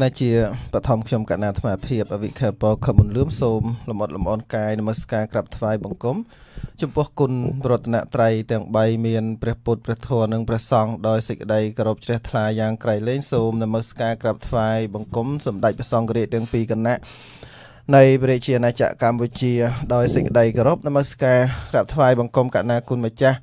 គណៈជាបឋមខ្ញុំកណ្ណាអាត្មាភាពអវិខេបខមុនលឿមសូមលំអត់លំអនកាយនមស្ការក្រាបថ្វាយបង្គំ ចំពោះគុណរតនត្រ័យទាំង3មានព្រះពុទ្ធព្រះធម៌និងព្រះសង្ឃដោយសេចក្តីគោរពជ្រះថ្លាយ៉ាងក្រៃលែងសូម នមស្ការក្រាបថ្វាយបង្គំសម្ដេចព្រះសង្ឃរាជទាំងពីរគណៈនៃព្រះរាជាណាចក្រកម្ពុជាដោយសេចក្តីគោរពនមស្ការក្រាបថ្វាយបង្គំកណ្ណាគុណម្ចាស់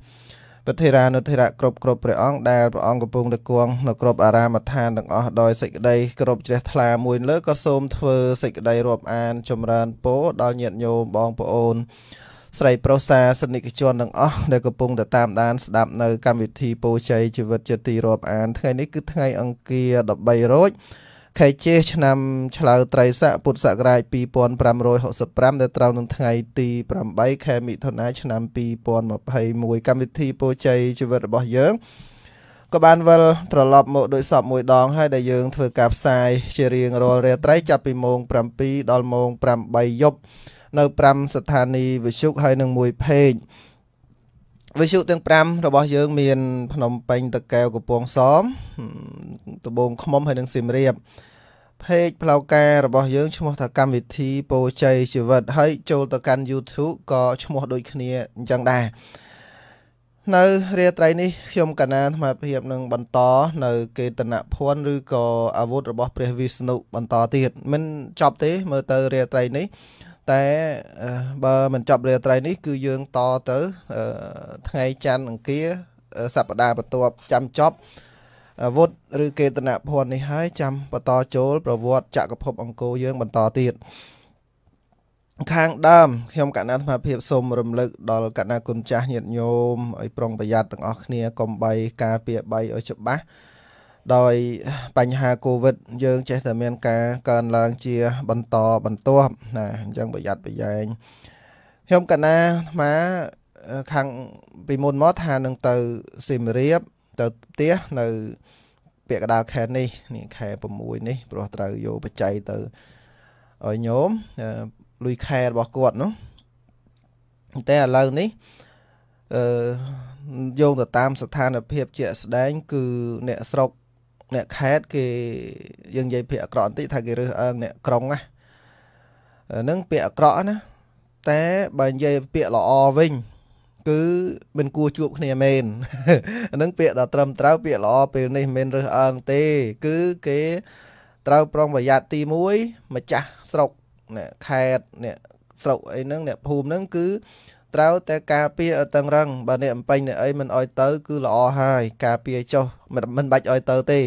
ពធិរានុធិរៈគ្រប់គ្រប់ព្រះអង្គដែលព្រះអង្គកំពុងតែគង់នៅគ្រប់អារាមដ្ឋានទាំងអស់ដោយសេចក្តីគ្រប់ជ្រះថ្លាមួយលើក៏សូមធ្វើសេចក្តីរាប់អានចម្រើនពរដល់ញាតិញោមបងប្អូនស្រីប្រុសសាសនិកជនទាំងអស់ដែលកំពុងតែតាមដានស្ដាប់នៅកម្មវិធីពោជ័យជីវិតជាទីរាប់អានថ្ងៃនេះគឺថ្ងៃអង្គារ13រោចខែជេឆ្នាំឆ្លូវត្រីស័កពុទ្ធសករាជ2565ដែលត្រូវនឹងថ្ងៃទី8ខែមិថុនាឆ្នាំ2021កម្មវិធីពោជ័យជីវិតរបស់យើងក៏បានវិលត្រឡប់មកដោយសពមួយដងហើយដែលយើងធ្វើការផ្សាយជារៀងរាល់រាត្រីចាប់ពីម៉ោង7ដល់ម៉ោង8យប់ នៅ5ស្ថានីយ៍វិទ្យុហើយនឹងមួយ page វិទ្យុទាំង5របស់យើងមានភ្នំពេញតកែវកំពង់សោមត្បូងឃ្មុំហើយនិងសៀមរាបเพจផ្លូវការរបស់យើងឈ្មោះ ថាកម្មវិធីពោជ័យជីវិត ហើយចូលទៅកាន់ YouTube ក៏ឈ្មោះដូចគ្នាអញ្ចឹងដែរនៅ រាត្រីនេះខ្ញុំកណាអាភាពនឹងបន្តនៅកេតនភ័ណ្ឌឬក៏អាវុធរបស់ព្រះវិស្ណុបន្តទៀតមិនចប់ទេ មើលទៅរាត្រីនេះតែបើមិនចប់រាត្រីនេះគឺយើងតទៅថ្ងៃច័ន្ទអង្គារសប្តាហ៍បន្ទាប់ចាំចប់អាវុធឬកេតនភ័ណ្ឌនេះហើយចាំបន្តចូល ប្រវត្តិចក្រភពអង្គរយើងបន្តទៀតខាងដើមខ្ញុំកណ្ណាអាត្មាភាពសូមរំលឹកដល់កណ្ណាគុណចាស់ញាតិញោមឲ្យប្រុងប្រយ័ត្នទាំងអស់គ្នាកុំបីការពារបីឲ្យច្បាស់ដោយបញ្ហាកូវីដយើងចេះតែមានការកើនឡើងជា បន្តបន្ទាប់ណាអញ្ចឹងប្រយ័ត្នប្រយែងខ្ញុំកណាអាខាងពីមុនមកថានឹងទៅស៊ីមរៀបទៅផ្ទះនៅ ពាក្យកដាលខែនេះនេះខែ6នេះព្រោះត្រូវយកបច្ច័យទៅឲ្យញោមលុយខែរបស់គាត់នោះតែឥឡូវនេះអឺយោងទៅតាមស្ថានភាពជាក់ស្ដែងគឺអ្នកស្រុកអ្នកខេតគេយើងនិយាយពាក្យអក្រក់បន្តិចថាគេរើសអើងអ្នកក្រុងណានឹង ពាក្យអក្រក់ណាតែបើនិយាយពាក្យល្អវិញគឺមិនគួរជួបគ្នាមែនហ្នឹងពាក្យដល់ត្រឹមត្រូវពាក្យល្អពេលនេះមិនរើសអើងទេ គឺគេត្រូវប្រុងប្រយ័ត្នទី1ម្ចាស់ស្រុកអ្នកខេតអ្នកស្រុកអីហ្នឹងអ្នកភូមិហ្នឹងគឺត្រូវតែការពារឲ្យតឹងរឹងបើអ្នកបំពេញអ្នកអីមិនឲ្យទៅ គឺល្អហើយការពារចុះមិនបាច់ឲ្យទៅទេ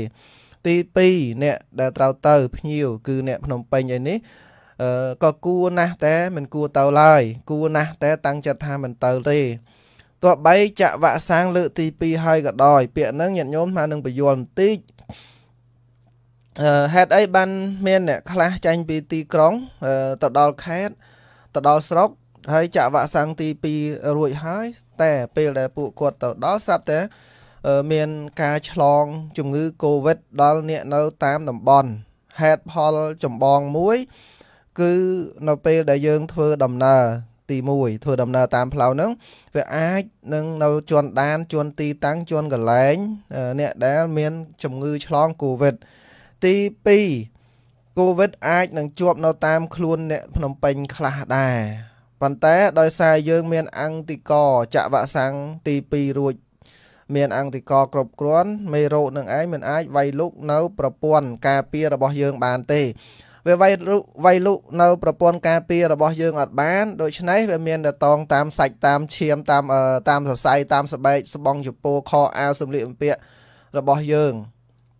ទី2អ្នកដែលត្រូវទៅភ្ញៀវគឺអ្នក ភ្នំពេញឯនេះអឺក៏គួរណាស់តែមិនគួរទៅឡើយគួរណាស់តែតាំងចិត្តថាមិនទៅទេទោះបីចាក់វ៉ាក់សាំងលើកទី2ហើយក៏ដោយពាក្យហ្នឹងញាតិញោមថានឹងបញ្យល់បន្តិចអឺហេតុអីបានមានអ្នកខ្លះចាញ់ពីទីក្រុងទៅដល់ខេត្តទៅដល់ស្រុកហើយចាក់វ៉ាក់សាំងទី2រួចហើយ តែ ពេលដែលពួកគាត់ទៅដល់ស្រាប់តែមានការឆ្លង ជំងឺ Covid ដល់អ្នកនៅតាមតំបន់ហេតុផលចម្បងមួយ គឺនៅពេលដែលយើង ធ្វើដំណើរទី1ធ្វើដំណើរតាម ផ្លូវហ្នឹងវាអាចនឹងនៅជន់ដានជន់ទីតាំងជន់កន្លែង អ្នកដែលមានជំងឺឆ្លង Covid ទី2 Covid អាច នឹងជាប់នៅតាមខ្លួនអ្នកភ្នំពេញខ្លះដែរប៉ុន្តែដោយសារយើង មាន អង្គតិកចាក់វ៉ាក់សាំងទី2រួចមានអង្គតិកគ្រប់គ្រាន់មេរោគនឹងឯងមិនអាចវាយលុកនៅប្រព័ន្ធការពាររបស់យើង បានទេវាវាយលុកវាយលុកនៅប្រព័ន្ធការពាររបស់យើងអត់បាន ដូច្នេះវាមានតែតងតាមសាច់តាមឈាមតាមតាមសរសៃតាមស្បែកស្បង់ជពោខអាវសម្លៀកបំពាក់របស់យើង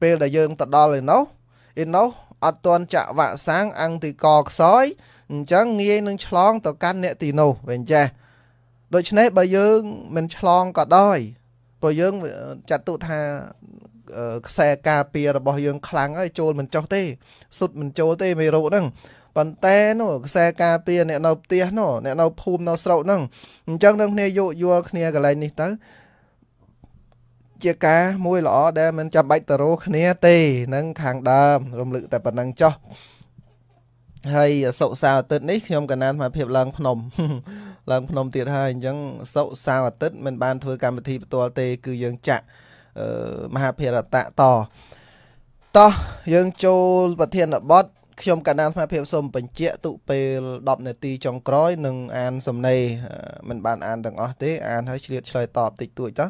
ពេលដែលយើងទៅដល់ឯនោះឯនោះអត់ទាន់ចាក់វ៉ាក់សាំងអង្គតិកខ្សោយអញ្ចឹងងាយនឹងឆ្លងទៅកាន់អ្នកទីនោះវិញចេះដូច្នេះបើយើងមិនឆ្លងក៏ដោយព្រោះយើងចាត់ទុកថាខ្សែការពាររបស់យើងខ្លាំងហើយចូលមិនចុះទេសុទ្ធមិនចូលទេមេរោគហ្នឹងប៉ុន្តែនោះខ្សែការពារអ្នកនៅផ្ទះនោះអ្នកនៅភូមិនៅស្រុកហ្នឹងអញ្ចឹងនឹងគ្នាយោគយល់គ្នាកន្លែងនេះទៅជាការមួយល្អដែលមិនចាំបាច់តរោគ្នាទេនឹងខាងដើម រំលឹកតែប៉ុណ្្នឹងចុះហើយសុកសៅអាទិត្យនេះខ្ញុំកណានមកភាពឡើងភ្នំឡើងភ្នំទៀតហើយអញ្ចឹងសុកសៅអាទិត្យមិន បានធ្វើកម្មវិធីផ្ទាល់ទេ គឺយើងចាក់មហាភារតៈតតោះយើងចូល ប្រធានបទខ្ញុំកណ្ដាលស្មារភាពសូមបញ្ជាក់ទុពេល10នាទីចុងក្រោយនឹងអាន សំណេរមិនបានអានទាំងអស់ទេអានហើយឆ្លៀតឆ្លើយតបតិចតួចតោះ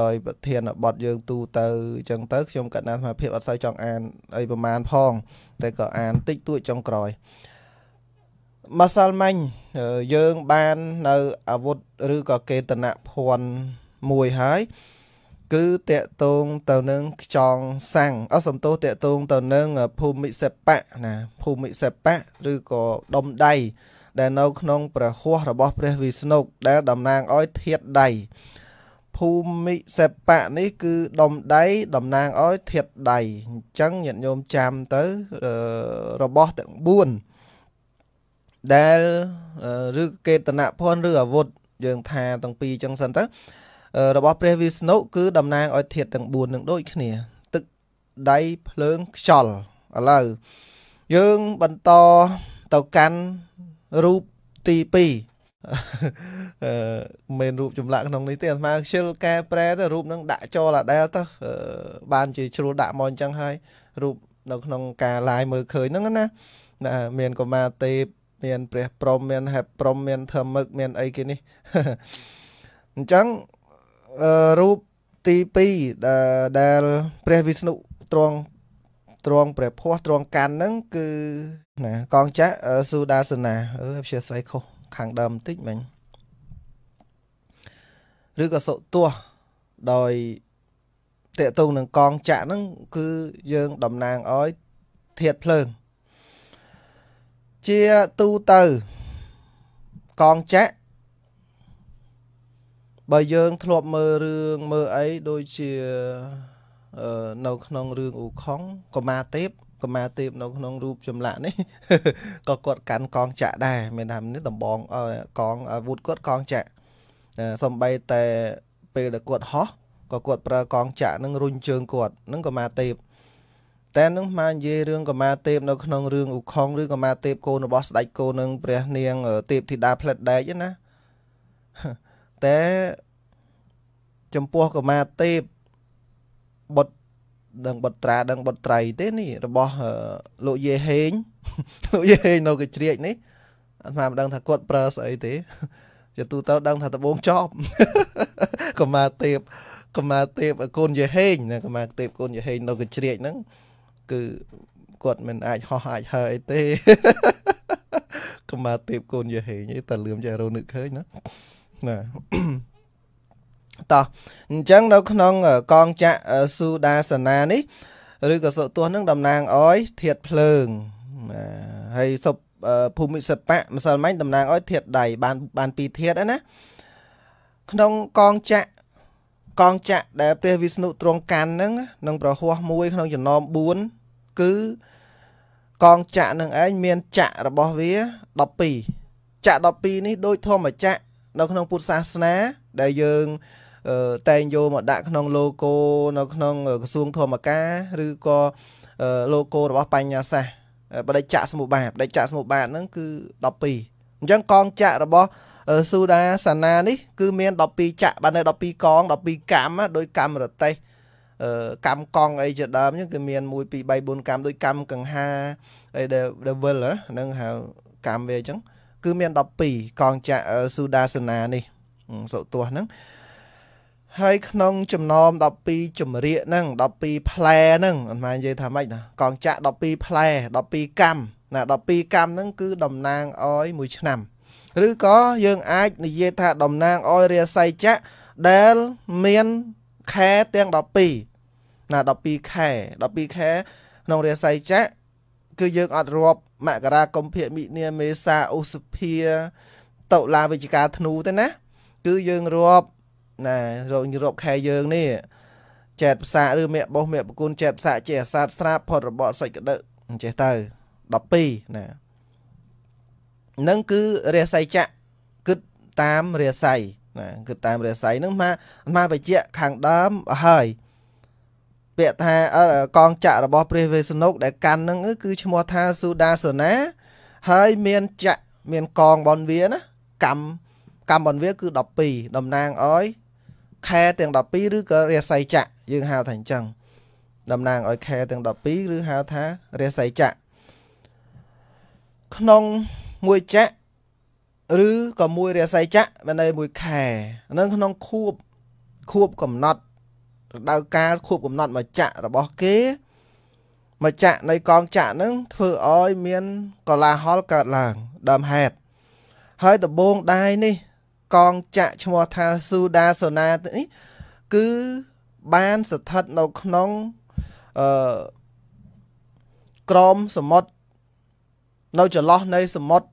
ដោយប្រធានបទយើង ទូទៅអញ្ចឹងទៅខ្ញុំកណ្ដាលសមាភិបអត់សូវចង់អានអីប្រមាណផងតែក៏អានតិចតួចចុងក្រោយម៉ាសាល់ម៉ាញ់យើងបាននៅអាវុធឬក៏កេតនភ័ណ្ឌមួយហើយគឺតកតងទៅនឹងខ្ចង់សាំងអសំទោសតកតងទៅនឹងភូមិសិបៈណាភូមិសិបៈឬក៏ដុំដៃដែលនៅ ក្នុងព្រះហោះរបស់ ព្រះវិស្ណុដែលតំណាងឲ្យធាតដៃភូមិសិបៈនេះគឺដុំដៃតំណាងឲ្យធាតដៃអញ្ចឹងញាតិញោមចាំទៅរបស់ទាំង4ដែលឬកេតនភ័ណ្ឌឬអាវុធយើង ថាទាំងពីរអញ្ចឹងសិនទៅរបស់ព្រះវិស្ណុគឺតំណាងឲ្យធាតទាំង4នឹងដូចគ្នា ទឹកដៃភ្លើងខ្យល់ឥឡូវយើងបន្តទៅកាន់រូបទី2អឺមិនរូបចម្លាក់ក្នុងនេះទេអាត្មាខ្ជិលកែប្រែទៅរូបនឹងដាក់ចូលអាដែលទៅបានជាជ្រួលដាក់មកអញ្ចឹងហើយ រូបនៅក្នុងការឡាយមើលឃើញហ្នឹងណាណាមានកុមារទេពមាន ព្រះព្រំមានហេព្រំមានធម្មឹកមាន អីគេនេះអញ្ចឹងរូបទី2ដែលព្រះវិស្ណុទ្រង់ទ្រង់ព្រះភ័ស្ត្រទ្រង់កាន់ហ្នឹងគឺណាកងចាក់ស៊ូដាសនាអឺអព្យាស្រ័យខុសខាងដើមបន្តិចមិញឬក៏សុទោះដោយតេតងនឹងកងចាក់ហ្នឹងគឺយើងតំណាងឲ្យធាតភ្លើង ជាទូទៅកងចាក់បើយើង ធ្លាប់មើលរឿងមើលអីដូចជានៅក្នុងរឿងអ៊ូខុងកូម៉ាទេពកុមារទេពនៅក្នុងរូបចម្លាក់នេះក៏គាត់កាន់កងចាក់ដែរមានថានេះដំបងកងអាវុធគាត់កងចាក់សំបីតែពេលដែលគាត់ហោះក៏គាត់ប្រើកងចាក់នឹងរុញជើងគាត់នឹងកុមារទេពតែនឹងមកនិយាយរឿងកុមារទេពនៅក្នុងរឿងឧខុងឬកុមារទេពកូនរបស់ស្ដេចកូននឹងព្រះនាងទេពធីតាផ្លិតដែកណាតែចំពោះកុមារទេពបុត្រដឹងបុត្រាដឹងបុត្រីទេនេះរបស់លោកយេហេងលោកយេហេងនៅកជ្រៀកនេះអត់មិនដឹងថាគាត់ប្រើស្អីទេជាទូទៅដឹងថាដបងចប់កម្មាទេពកម្មាទេពកូនយេហេងណាកម្មាទេពកូនយេហេងនៅកជ្រៀកហ្នឹងគឺគាត់មិនអាចហោះអាចហើអីទេកម្មាទេពកូនយេហេងតែលឿមចែរោនឹកឃើញណាណាតោះអញ្ចឹងនៅក្នុងកងចក្រស៊ូដាសនានេះ ឬក៏សុទោះនឹងតំណាងឲ្យធាតភ្លើងហើយសុបភូមិសិបៈម្សិលមិញតំណាងឲ្យធាតដៃបាន បានពីរធាតណា ក្នុងកងចក្រកងចក្រដែលព្រះវិស្ណុទ្រង់កាន់ហ្នឹងនឹងប្រហោះមួយ ក្នុងចំណោម4គឺកងចក្រនឹងឯងមានចក្ររបស់វា12ចក្រ12នេះដូចធម្មចក្រនៅក្នុងពុទ្ធសាសនាដែលយើងតែងយកមកដាក់ក្នុង logo នៅក្នុង ក្រសួងធម្មការ ឬក៏ logo របស់បញ្ញាសាស្ត្របដិច្ចសមុបាទបដិច្ចសមុបាទហ្នឹងគឺ12អញ្ចឹងកងចាក់របស់ស៊ូដាសាណានេះគឺមាន12ចាក់បាននៅ12កង12កម្មដោយកម្មរទេសកម្មកងអីជាដើមហ្នឹងគឺមាន1 2 3 4កម្មដោយកម្មកង្ហាអី devil ហ្នឹងហៅកម្មវាអញ្ចឹង គឺមាន12កងចាក់ស៊ូដាសាណានេះសុទោះហ្នឹងហើយក្នុងចំណោម12ចម្រៀកហ្នឹង12ផ្លែហ្នឹងអត់ម៉ែនិយាយថាម៉េចណាកងចាក់12ផ្លែ12កម្មណា12កម្មហ្នឹងគឺតំណាងអយមួយឆ្នាំ ឬក៏យើង អាច និយាយថាតំណាងអយរាសីចៈដែលមានខែទាំង12ណា12ខែ12ខែក្នុងរាសីចៈគឺយើងអត់រាប់មករាកុម្ភៈមិនិមេសាឧសភាតុលាវិជ្ជការធ្នូទេណា គឺយើងរាប់ណារោគរោគខែយើងនេះចែកផ្សាឬមេបោះមេប្រគុណចែកផ្សាជាអាសាតស្រាបផុតរបបសេចក្តីអញ្ចេះទៅ12ណានឹងគឺរាស័យចៈគិតតាមរាស័យណាគិតតាមរាស័យនឹងមកមកបច្ចៈខាងដើមហើយពាក្យថាកងចៈរបស់ព្រះវេស្សនុក ដែលកាន់នឹងគឺឈ្មោះថាសូដាសនាហើយមានចៈមានកងបនវាណាកម្មកម្មបនវាគឺ12តំណាងឲ្យខែទាំង12ឬក៏រាសីចៈយើងហៅថាអញ្ចឹងតំណាងឲ្យខែទាំង12ឬហៅថារាសីចៈក្នុងមួយចៈឬក៏មួយរាសីចៈមានន័យមួយខែនឹងក្នុងខួបខួបកំណត់រដូវកាលខួបកំណត់មួយចៈរបស់គេមួយចៈនៃកងចៈនឹងធ្វើឲ្យមានកលាហលកើតឡើងដើមហេតុហើយដបងដៃនេះកងចាក់ឈ្មោះថាស៊ូដាសូណានេះគឺបានស្ថិតនៅក្នុងអឺក្រមសមុទ្រនៅចន្លោះនៃសមុទ្រ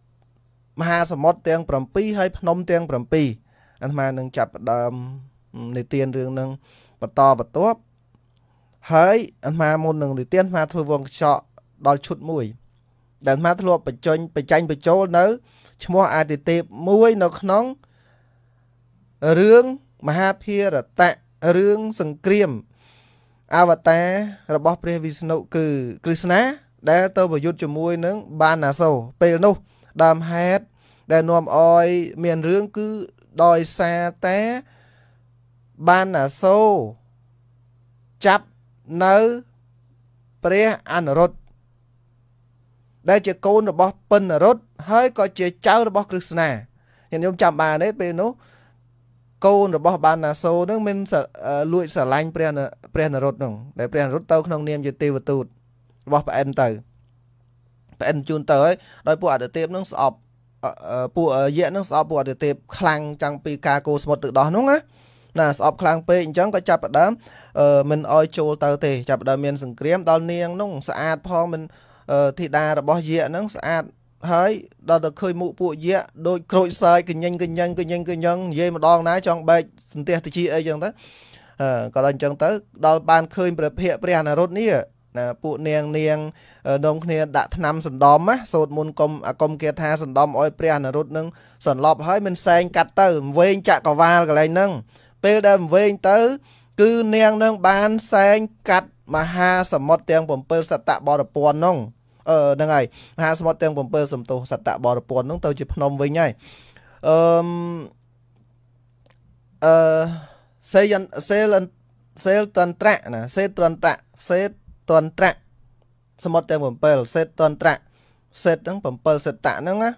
មហាសមុទ្រទាំង7ហើយ ភ្នំទាំង7អាត្មានឹងចាប់ផ្ដើមនិទានរឿងនឹងបន្តបន្ទាប់ហើយអាត្មាមុននឹងនិទានអាត្មាធ្វើវងខ្ចក់ដល់ឈុតមួយដែលអាត្មាធ្លាប់បញ្ចេញបញ្ចាញ់បញ្ចូលនៅឈ្មោះអាទិទេពមួយនៅ ក្នុងរឿងមហាភារតៈរឿងសង្គ្រាម អវតារ របស់ព្រះវិស្ណុគឺក្រឹស្ណាដែលទៅប្រយុទ្ធជាមួយនឹងបាណាសូពេលនោះដើមហេតុដែលនាំឲ្យ មានរឿងគឺដោយសារតែបាណាសូចាប់នៅ ព្រះអនុរុទ្ធដែលជាកូនរបស់ពិនរុទ្ធហើយក៏ជាចៅរបស់ក្រឹស្ណាខ្ញុំចាំបានទេពេលនោះកូនរបស់បានណាសូនឹងមានលួចស្រឡាញ់ព្រះព្រះនរោត្តមនឹងដែលព្រះនរោត្តមទៅក្នុងនាមជាទេវទូតរបស់ប្អិនទៅប្អិនជូនទៅហើយដោយពួកអតិទេពនឹងស្អប់ពួកយៈនឹងស្អប់ពួកអតិទេពខ្លាំងចាំងពីការកោសមុទ្រទឹកដោះនោះណាណាស្អប់ខ្លាំងពេកអញ្ចឹងក៏ចាប់ផ្ដើមមិនអោយចូលទៅទេចាប់ផ្ដើមមានសង្គ្រាមដល់នាងនោះស្អាតផងមិន ធីតារបស់យៈនឹងស្អាតហើយដល់តែឃើញមុខពួកយៈដូចក្រូចសាយកញ្ញិញកញ្ញិញកញ្ញិញកញ្ញឹងនិយាយម្ដងណាចង់បែកសន្ទះតិចអីចឹងទៅក៏ដល់អញ្ចឹងទៅដល់បានឃើញព្រះភ័ក្រព្រះអនារុទ្ធនេះណាពួកនាងនាងនំគ្នាដាក់ថ្នាំសណ្ដំណាសូត្រមុនកុំអកុំគាថាសណ្ដំឲ្យព្រះអនារុទ្ធនឹងសន្លប់ហើយមិនសែងកាត់ទៅវែងចក្រវាលកន្លែងហ្នឹងពេលដែលវែងទៅ គឺនាងនឹង បានសែងកាត់មហាសមុទ្រទាំង7សតបរពន្ធហ្នឹងហ្នឹងហើយមហាសមុទ្រទាំង7សំទោសសត្តបរពន្ធហ្នឹងទៅជាភ្នំវិញហើយអឺអឺសេយសេល សេលតន្ត្រៈណាសេតន្ត្រៈសេតន្ត្រៈសមុទ្រទាំង7សេតន្ត្រៈសេតហ្នឹង7សេតៈហ្នឹងណា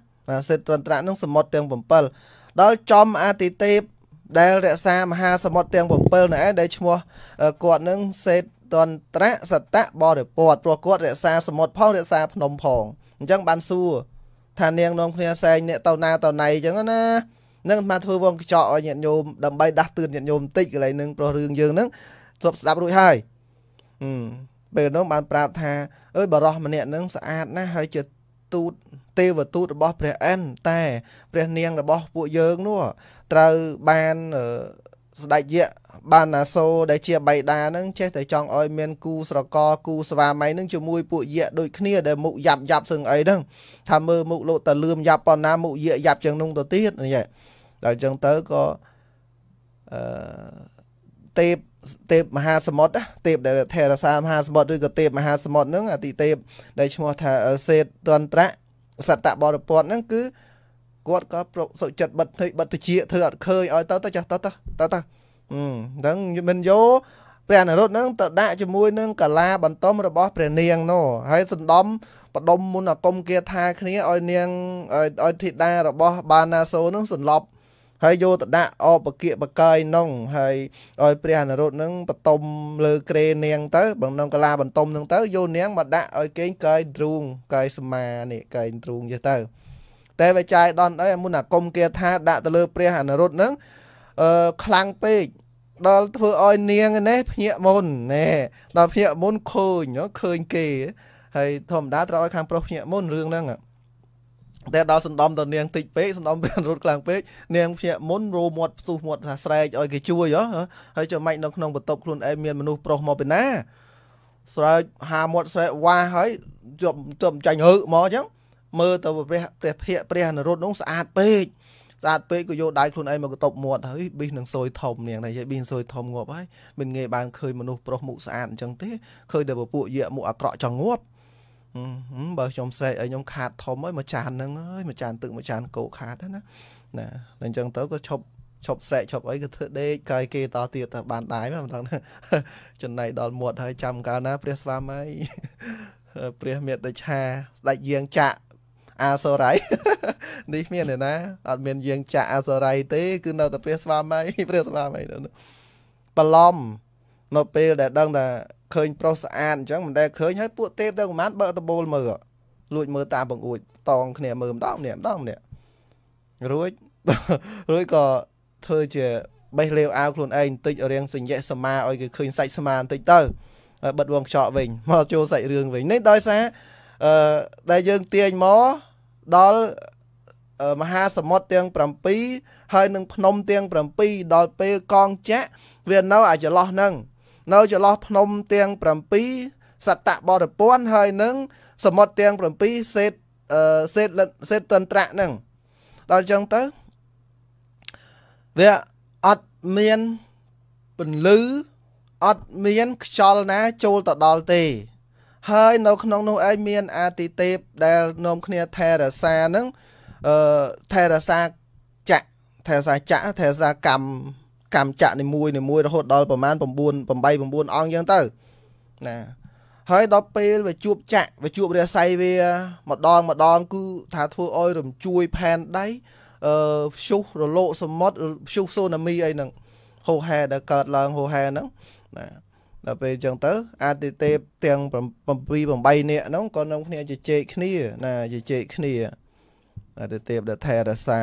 សេតន្ត្រៈហ្នឹងសមុទ្រទាំង7ដល់ចំអតិទេពដែលរក្សាមហាសមុទ្រទាំង7នោះឯងដែលឈ្មោះគាត់នឹងសេតតន្ត្រសតៈបរិពតព្រោះគាត់រក្សាសមុទ្រផងរក្សាភ្នំផងអញ្ចឹងបានសួរ ថានាងនំគ្នាសែងអ្នកទៅណាទៅណៃអញ្ចឹងណានឹងមកធ្វើវងកញ្ចក់ឲ្យញាតិញោមដើម្បីដាស់តឿនញាតិញោមបន្តិចកន្លែងនឹងព្រោះរឿងយើងនឹងធ្លាប់ស្ដាប់រួចហើយអឺពេលនោះបានប្រាប់ថាអើយបរោះម្នាក់នឹងស្អាតណាស់ហើយជាទូតទេវទូតរបស់ព្រះអិនតែព្រះនាងរបស់ពួកយើងនោះត្រូវបានស្ដេចយៈបានអាសូរដែលជាបៃតានឹងចេះតែចង់ឲ្យមានគូស្រករគូស្វាមីនឹងជាមួយពួកយៈដូចគ្នាដែលមុខយ៉ាប់យ៉ាប់ស្ងអីហ្នឹងថាមើលមុខលោកតលឿមយ៉ាប់ប៉ុណ្ណាមុខយៈយ៉ាប់ជាងនោះទៅទៀតនេះដល់ចឹងទៅក៏អឺទេពទេពមហាសមុទ្រទេពដែលថេរសារមហាសមុទ្រឬក៏ទេពមហាសមុទ្រហ្នឹងអតិទេពដែលឈ្មោះថាសេតតន្ត្រៈសត្តបរពតហ្នឹងគឺគាត់ក៏ប្រសុចិត្តបិទធិបិទជាធ្វើអត់ឃើញឲ្យទៅទៅចាស់ទៅទៅទៅទៅអឺហ្នឹងមិនយោព្រះនរោត្តមនឹងទៅដាក់ជាមួយនឹងកាឡាបន្ទំរបស់ ព្រះនាងនោះហើយសណ្ដំបដុំមុនអាគមគាថាគ្នាឲ្យនាងឲ្យធីតារបស់បាណាសូនឹងសន្លប់ហើយយកទៅដាក់អបកិបកាយនងហើយឲ្យព្រះអនុរុទ្ធនឹងបតុមលើក្រេនាងទៅបំណងកាលាបន្តុមនឹងទៅយកនាងមកដាក់ឲ្យគេងកាយទ្រូងកាយសមានេះកាយទ្រូងយេះទៅតែវាចាយដន់អីមុនអាគមគាថាដាក់ទៅលើ ព្រះអនុរុទ្ធហ្នឹងអឺខ្លាំងពេកដល់ធ្វើឲ្យនាងនេះភ្ញាក់មុនណែដល់ភ្ញាក់មុនឃើញឃើញគេ ហើយធម្មតាត្រូវឲ្យខាងប្រុសភ្ញាក់មុនរឿងហ្នឹងតែដល់សណ្ដំទៅនាងតិចពេកសណ្ដំព្រះរត់ខ្លាំងពេកនាងភ្ញាក់មុនរោមាត់ផ្ទុះមាត់ថាស្រែកឲ្យគេជួយហ៎ហើយចុះម៉េចនៅក្នុងបន្ទប់ខ្លួនឯងមានមនុស្សប្រុសមកពីណាស្រែកហាមាត់ស្រែកវ៉ាហើយជាប់ទៅចាញ់ហឺមកអញ្ចឹងមើលទៅព្រះព្រះភិយព្រះនរោត្តមនោះស្អាតពេកស្អាតពេកក៏យកដៃខ្លួនឯងមកកតុបមាត់ហើយប៊ីសនឹងសួយធំនាងថាយាយប៊ីសសួយធំងាប់ហើយមិនងាយបានឃើញមនុស្សប្រុសមុខស្អាតអញ្ចឹងទេឃើញតែពពួកយកមុខអាក្រក់ចង់ងាប់បើខ្ញុំស្រែកឲ្យខ្ញុំខាតធំហើយមួយចានហ្នឹងហើយមួយចានទឹកមួយចានកោខាតណាណាតែអញ្ចឹងទៅក៏ឈប់ឈប់ស្រែកឈប់អីក៏ធ្វើដេកកាយគេតទៀតទៅបានដែរមិនដឹងចំណៃដល់មាត់ហើយចាំកាលណា ព្រះស្វាមីព្រះមេតឆាស្ដេចយាងចាក់អាសរ័យនេះមានទេណាអត់មានយើងចាក់អាសរ័យទេ គឺនៅតែព្រះស្វាមីព្រះស្វាមីនោះបន្លំនៅពេលដែលដឹងថាឃើញប្រុសស្អាតអញ្ចឹងមិនដែលឃើញហើយពួកទេពទៅប្រហែលបើកដបូលមើលលួចមើលតាមបង្អួចតងគ្នាមើលម្ដងម្នាក់ម្ដងម្នាក់រួចរួចក៏ធ្វើជាបេះលាវអាវខ្លួនឯងបន្តិចរៀងសញ្ញៈសមាឲ្យគេឃើញសាច់ស្មាបន្តិចទៅហើយបិទវងខ្ចក់វិញមកចូលសាច់រឿងវិញនេះដោយសារអឺដែលយើងទាញមកដល់មហាសមុទ្រទាំង7ហើយនឹងភ្នំទាំង7ដល់ពេលកងចាក់ វានៅ អាចចន្លោះនឹងនៅចន្លោះភ្នំទាំង7សត្តបរពន្ធហើយនឹងសមុទ្រទាំង7សេតសេតសេតតន្ត្រៈនឹងដល់អញ្ចឹងទៅវាអត់មានពន្លឺអត់មាន ខ្យល់ណាចូលទៅដល់ទេហើយនៅក្នុងនោះឯងមានអាទិទេពដែលនាំគ្នាថេរសាហ្នឹងអឺថេរសាចៈថេរសាចៈថេរសាកម្មកម្មចៈនីមួយនីមួយរហូតដល់ប្រមាណ9 8 9អង្គអញ្ចឹងទៅណា ហើយដល់ពេលវាជួបចាក់វាជួបរាស័យវាម្ដងម្ដងគឺថាធ្វើឲ្យរំជួយផែនដីអឺព្យុះរលកសមុទ្រព្យុះសូណាមីអីហ្នឹងហូហែដែលកើតឡើងហូហែហ្នឹងណាដល់ពេលអញ្ចឹងទៅ អាទិទេពទាំង7 8នាក់ហ្នឹងក៏នាំគ្នាជជែកគ្នាណាជជែកគ្នា អាទិទេពដែលថែរក្សា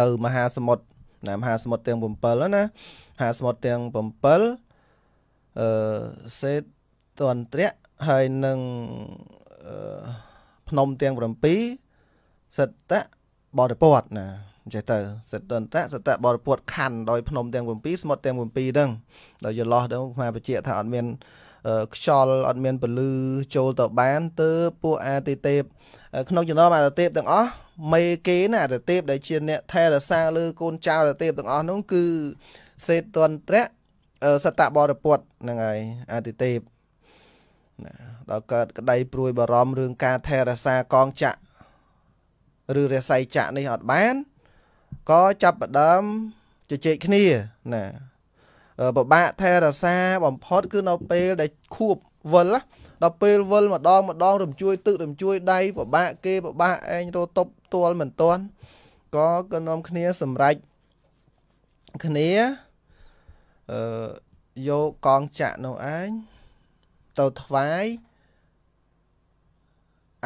នៅមហាសមុទ្រណាមហាសមុទ្រទាំង7ណាមហាសមុទ្រទាំង7អឺសេតតន្ត្រៈហើយនឹងអឺភ្នំទាំង7សិតតបរិពតណាអញ្ចេះទៅសតន្តៈសតបរិពុតខណ្ឌដោយភ្នំទាំង7ស្មុតទាំង7ហ្នឹងដល់យល់លោះទៅខ្មែរបញ្ជាក់ថាអត់មានខ្យល់អត់មានពលឺចូលទៅបានទៅពួកអាទិទេពក្នុងចំណោមអាទិទេពទាំងអស់មេគេណាអាទិទេពដែលជាអ្នកថែរក្សាលើកូនចៅអាទិទេពទាំងអស់នោះគឺសេតន្តៈសតបរិពុតហ្នឹងហើយអាទិទេពណាដល់កើតក្តីព្រួយបារម្ភរឿងការថែរក្សាកងចាក់ឬរស័យចាក់នេះអត់បានក៏ចាប់ផ្ដើមជជែកគ្នាណាពិបាកថែរសាបំផុតគឺនៅពេលដែលខួបវិលដល់ពេលវិលម្ដងម្ដងរំជួយទឹករំជួយដៃពិបាកគេពិបាកឯងរត់តប់ទាល់មិនទាន់ក៏ក៏នាំគ្នាសម្រេចគ្នាអឺយកកងចាក់នោះឯងទៅថ្វាយ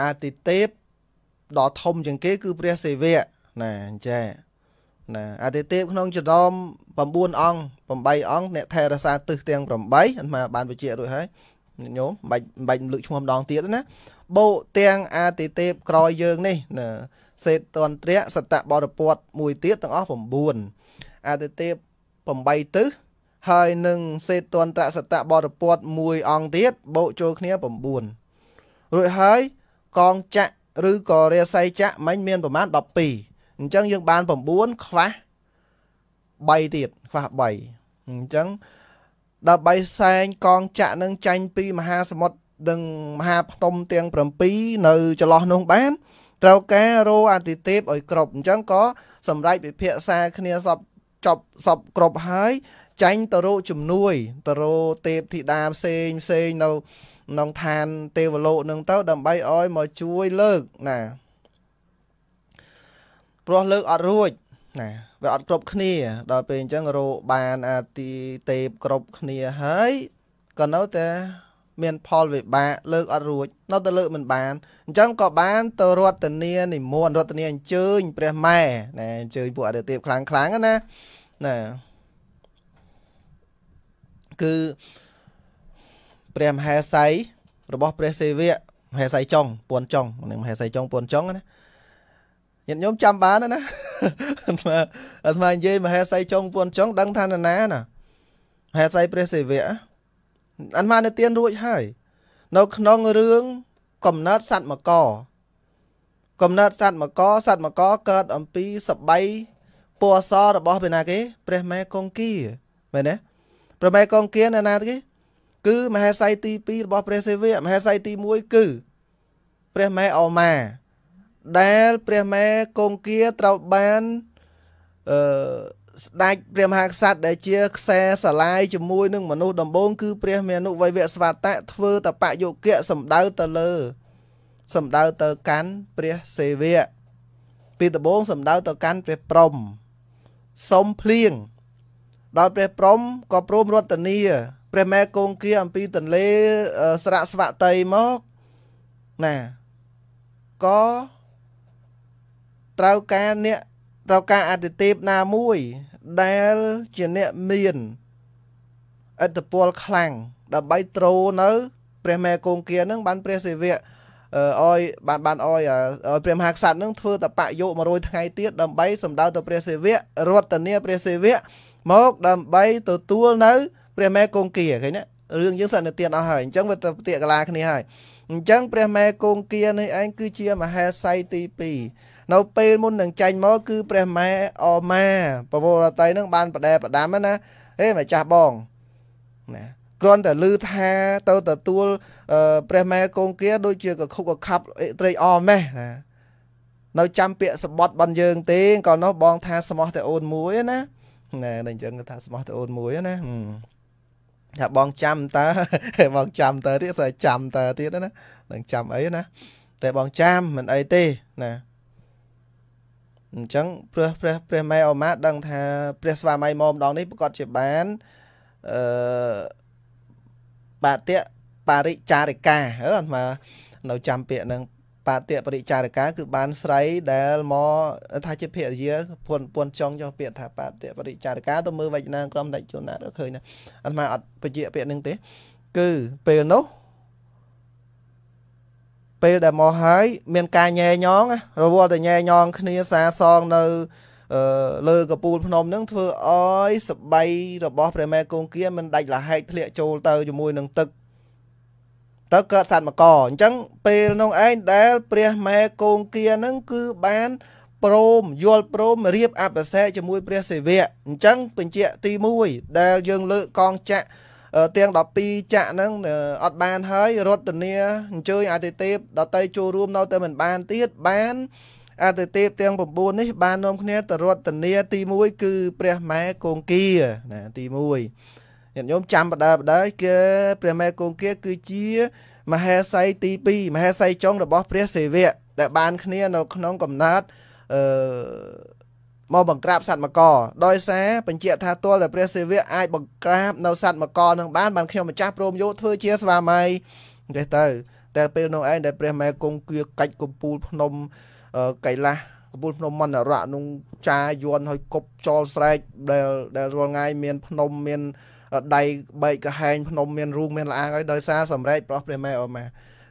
អាទិទេពដ៏ធំជាងគេ គឺព្រះសិវៈណាអញ្ចឹងណាអាទិទេពក្នុងចំណោម9អង្គ8អង្គអ្នកថែរក្សាទិសទាំង8អាត្មាបានបញ្ជាក់រួចហើយញោមបាច់បាច់លើកឈ្មោះម្ដងទៀតណាបោទាំងអាទិទេពក្រយយើងនេះណាសេតន្ត្រៈសតបរពត មួយទៀតទាំងអស់9អាទិទេព8ទិសហើយនឹងសេតន្ត្រៈសតបរពតមួយអង្គទៀតបោចូលគ្នា9រួចហើយកងចៈឬក៏រាស័យចៈមិញមាន ប្រមាណ12អញ្ចឹងយើងបាន9ខ្វះ3ទៀតខ្វះ3អញ្ចឹងដើម្បីសែងកងចាក់នឹងចាញ់ពីមហាសមុទ្រនិងមហាភ្នំទាំង7នៅចន្លោះនោះបានត្រូវការរោអតិទេពឲ្យគ្រប់អញ្ចឹងក៏សម្រេចវិភាសាគ្នាសពចប់សពគ្រប់ហើយចាញ់តរោជំនួយតរោទេពធីតាផ្សេងផ្សេងនៅក្នុងឋានទេវលោកនឹងទៅ ដើម្បីឲ្យមកជួយលើកណាព្រោះលើកអត់រួចណាវាអត់គ្រប់គ្នាដល់ពេលអញ្ចឹងរោបាន អាទីទេពគ្រប់គ្នាហើយក៏នៅតែមាន ផលវិបាកលើកអត់រួចនៅតែលើកមិនបានអញ្ចឹងក៏បានទៅរតនានិមន្តរតនាអញ្ជើញ ព្រះម៉ែណាអញ្ជើញពួកអរិយទេពខ្លាំងខ្លាំងណាណាគឺព្រះមហេសីរបស់ ព្រះសេវៈមហេសីចុងពួនចុងនឹងមហេសីចុងពួនចុងណាញាតិញោមចាំបានណាអាត្មាអាត្មានិយាយមហេសីចុង ពួនចុងដឹងថាណាណាណាមហេសីព្រះសិវៈអាត្មានៅទៀនរួចហើយនៅក្នុងរឿង កំណត់សត្វមកកកំណត់សត្វមកកសត្វមកកកើតអំពីសបៃពណ៌សរបស់ពេលណាគេព្រះម៉ែកងគីមែនទេព្រះម៉ែកងគីនៅណាគេគឺមហេសីទី2របស់ព្រះសិវៈមហេសីទី1គឺព្រះម៉ែអូម៉ាដែលព្រះមេកងគាត្រូវបានអឺស្ដេចព្រះមហាក្សត្រដែលជាខ្សែសាឡាយជាមួយនឹងមនុស្សដំបូងគឺព្រះមានុវៃវៈស្វាតៈធ្វើ តបយុគៈសម្ដៅទៅលើ សម្ដៅទៅកាន់ ព្រះសេវៈពីដំបូងសម្ដៅទៅកាន់ព្រះព្រំសុំភ្លៀងដល់ព្រះព្រំក៏ព្រមរតនីព្រះមេកងគាអំពីទន្លេស្រៈស្វតីមកណាក៏ត្រូវការអ្នកត្រូវការអតិទេពណាមួយដែលជាអ្នកមានឥទ្ធិពលខ្លាំងដើម្បីទ្រនៅព្រះមេកងគានឹងបានព្រះសិវៈអោយបានបានអោយឲ្យព្រះមហាក្សត្រនឹងធ្វើតបៈយោ100ថ្ងៃទៀតដើម្បីសម្ដៅទៅព្រះសិវៈរតនាព្រះសិវៈមកដើម្បីទទួលនៅ ព្រះមេកងគាឃើញណារឿងយើងសន្និទានអស់ហើយអញ្ចឹងវាទៅពាក្យកលាគ្នាហើយអញ្ចឹងព្រះមេកងគានេះឯងគឺជាមហាស័យទី2នៅពេលមុននឹងចាញ់មកគឺព្រះម៉ែអម៉ាពវរតីនឹងបានបដែបដាំណាហេម្ចាស់បងណាគ្រាន់តែឮថាទៅទទួលព្រះម៉ែកងគាដូចជាកខុកកខាប់ត្រីអម៉េះណានៅចាំពាក្យសបត់បនយើងទេក៏នោះបងថាស្មោះតែអូនមួយណាណែដល់អញ្ចឹងថាស្មោះតែអូនមួយណាថាបងចាំតើបងចាំតើទៀតសើចាំតើទៀតណានឹងចាំអីណាតែបងចាំមិនអីទេណាអញ្ចឹងព្រះព្រះព្រះម៉ែអូម៉ាដឹងថាព្រះស្វាមីមកម្ដងនេះប្រកាសជាបានអឺបាទតិបរិចារិកាអឺអាត្មានៅ ចាំពាក្យហ្នឹងបាទតិបរិចារិកាគឺបានស្រី ដែលមកថាជាភរិយាពន់ពន់ចង់ចុះពាក្យថាបាទតិបរិចារិកាទៅមើលវចនាក្រមដាច់ជួនណាក៏ឃើញដែរអាត្មាអត់បញ្ជាក់ពាក្យហ្នឹងទេគឺពេលនោះពេលដែលមកហើយ មាន ការញែញងរវល់តែញែញងគ្នាសាសងនៅលើកពូល ភ្នំនឹងធ្វើឲ្យសបៃរបស់ព្រះមេគង្គគាមិនដាច់លហែកធ្លាក់ចូលទៅជាមួយនឹងទឹកទៅកើតសត្វមកអញ្ចឹង ពេលនោះឯងដែលព្រះមេគង្គគានឹងគឺបានព្រមយល់ព្រមរៀបអបសេជាមួយ ព្រះសិវៈអញ្ចឹងបញ្ជាក់ទី1ដែលយើងលើកកងចាក់ទាំង12ចាក់ហ្នឹងអត់បានហើយរដ្ឋធានាអញ្ជើញអតិទេពដតីចូលរួម នៅតែមិនបានទៀតបានអតិទេពទាំង9នេះបាននាំគ្នាទៅរដ្ឋធានា ទី1គឺព្រះម៉ែកងគាណាទី1ញាតិញោមចាំបដើបដើគឺព្រះម៉ែកងគាគឺជា មហេសីទី2មហេសីចុងរបស់ព្រះសិវៈដែលបានគ្នា នៅ ក្នុងកំណត់អឺមកបង្ក្រាបសត្វមករដោយសារបញ្ជាក់ថាទាល់តែព្រះសិវៈអាចបង្ក្រាបនៅសត្វមករនឹងបានបានខ្ញុំម្ចាស់ព្រមយោធ្វើជាស្វាមីទេទៅតែពេលនោះឯងដែលព្រះម៉ែគង់គៀកាច់កំពូល ភ្នំកៃឡាស់កំពូលភ្នំមណ្ឌរៈនោះចាយន់ហើយកົບចោលស្រែកដែលដែលរាល់ថ្ងៃមាន ភ្នំមានដៃបែកកហែងភ្នំមានរូងមានល្អាងហើយដោយសារសម្រេចប្រោះព្រះម៉ែអរម៉ា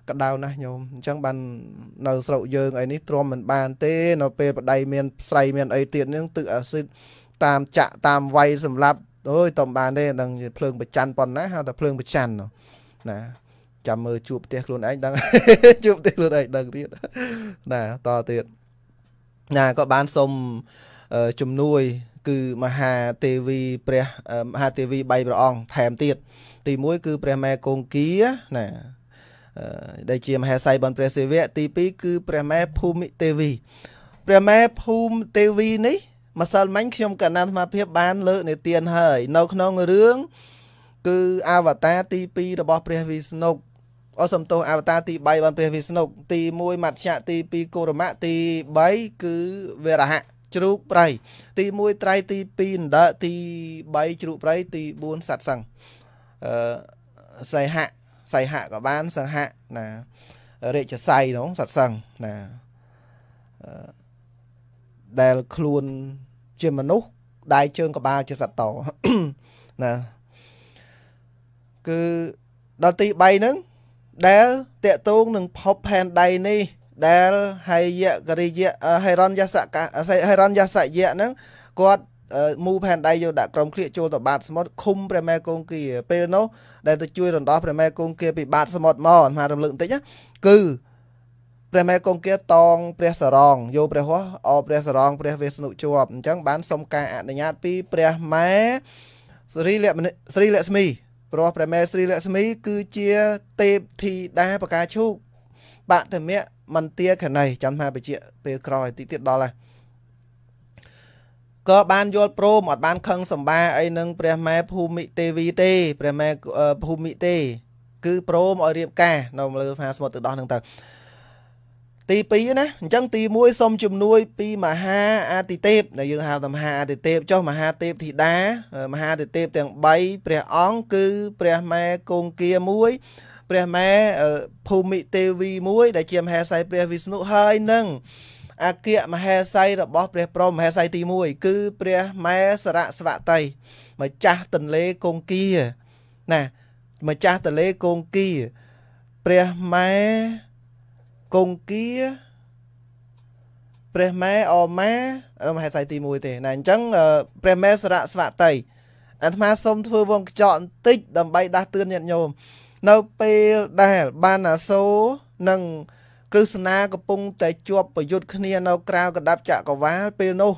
កដៅណាស់ញោមអញ្ចឹងបាននៅស្រុកយើងអីនេះទ្រាំមិនបានទេនៅពេលប្តីមានស្រីមានអីទៀតនឹងទឹកអាស៊ីតតាមចាក់ តាមវាយសម្រាប់អូយតំបានទេដឹងភ្លើងប្រច័នប៉ុណ្ណាហៅតែភ្លើងប្រច័នណាចាំមើលជួបផ្ទះខ្លួនឯងដឹងជួបផ្ទះខ្លួនឯងដឹងទៀតណាតទៀតណាក៏បានសុំជំនួយគឺមហាទេវីព្រះមហាទេវី3ព្រះអង្គថែមទៀតទី1គឺ ព្រះម៉ែកងគាណាដែលជាមហេសីបនព្រះសិវៈទី2គឺព្រះម៉ែភូមិទេវី ព្រះម៉ែភូមិទេវីនេះម្សិលមិញខ្ញុំកណ្ណាអាត្មាភាពបានលើកនិទាន ហើយ នៅក្នុងរឿងគឺអវតារទី2របស់ ព្រះវិស្ណុអសំទោសអវតារទី3បានព្រះវិស្ណុទី1មច្ឆៈទី2គោរមៈទី3គឺវេរហៈជ្រូកប្រៃទី1ត្រៃទី2អណ្ដើទី3ជ្រូកប្រៃទី4សត្វសង្ឃអឺសៃហៈសៃហៈក៏បានសង្ហៈណារាជស័យនោះសត្វសឹងណាដែលខ្លួនជាមនុស្សដៃជើងក្បាលជាសត្វតណាគឺដល់ទី3ហ្នឹងដែលតកតងនឹងភពផែនដីនេះ ដែលហៃយករិយៈហៃរញ្ញសកហៃរញ្ញសយៈហ្នឹងគាត់មូផែនដីយកដាក់ក្រុមឃ្លៀកចូលទៅបាតសមុទ្រឃុំព្រះមេកងគាពេលនោះដែលទៅជួយរំដោះព្រះមេកងគាពីបាតសមុទ្រមកអារំលឹកបន្តិចគឺព្រះមេកងគាតង ព្រះសរងយកព្រះហោះអព្រះសរងព្រះវេស្ណុជាប់អញ្ចឹងបានសុំការអនុញ្ញាតពីព្រះម៉ែស្រីលក្ខស្រីលក្ស្មីព្រោះព្រះម៉ែស្រីលក្ស្មី គឺជាទេពធីតាបកាឈូកបតមៈមន្ទាខណៃចាំថាបជាពេលក្រោយតិចទៀតដល់ហើយក៏បានយល់ព្រមអត់បានខឹងសម្បាអីនឹងព្រះម៉ែភូមិទេវីទេព្រះម៉ែភូមិទេ គឺព្រមឲ្យរៀបការនៅលើផាស្មុតទឹកដោះនឹងទៅទី2ណាអញ្ចឹងទី1សូមជំនួយពីមហាអាទិទេពដែលយើងហៅថាមហាអាទិទេពចុះមហាទេពធីតាមហាអាទិទេពទាំង3ព្រះអង្គគឺព្រះម៉ែគង្គាមួយព្រះម៉ែភូមិទេវីមួយដែលជាមហាស័យព្រះវិស្ណុហើយនឹងអគ្គមហេសីរបស់ព្រះព្រមមហេសីទី1គឺព្រះម៉ែសរៈស្វតីម្ចាស់ទន្លេកងគាណាម្ចាស់ទន្លេកងគាព្រះម៉ែកងគាព្រះម៉ែអម៉ាមហេសីទី1ទេណាអញ្ចឹងព្រះម៉ែសរៈស្វតីអាត្មាសូមធ្វើវងកញ្ចក់បន្តិច ដើម្បីដាស់តឿនញាតិញោមនៅពេលដែលបានអាសូរនិងកឹស្នាកំពុងតែជាប់ប្រយុទ្ធគ្នានៅក្រៅកដាប់ចក្រវាលពេលនោះ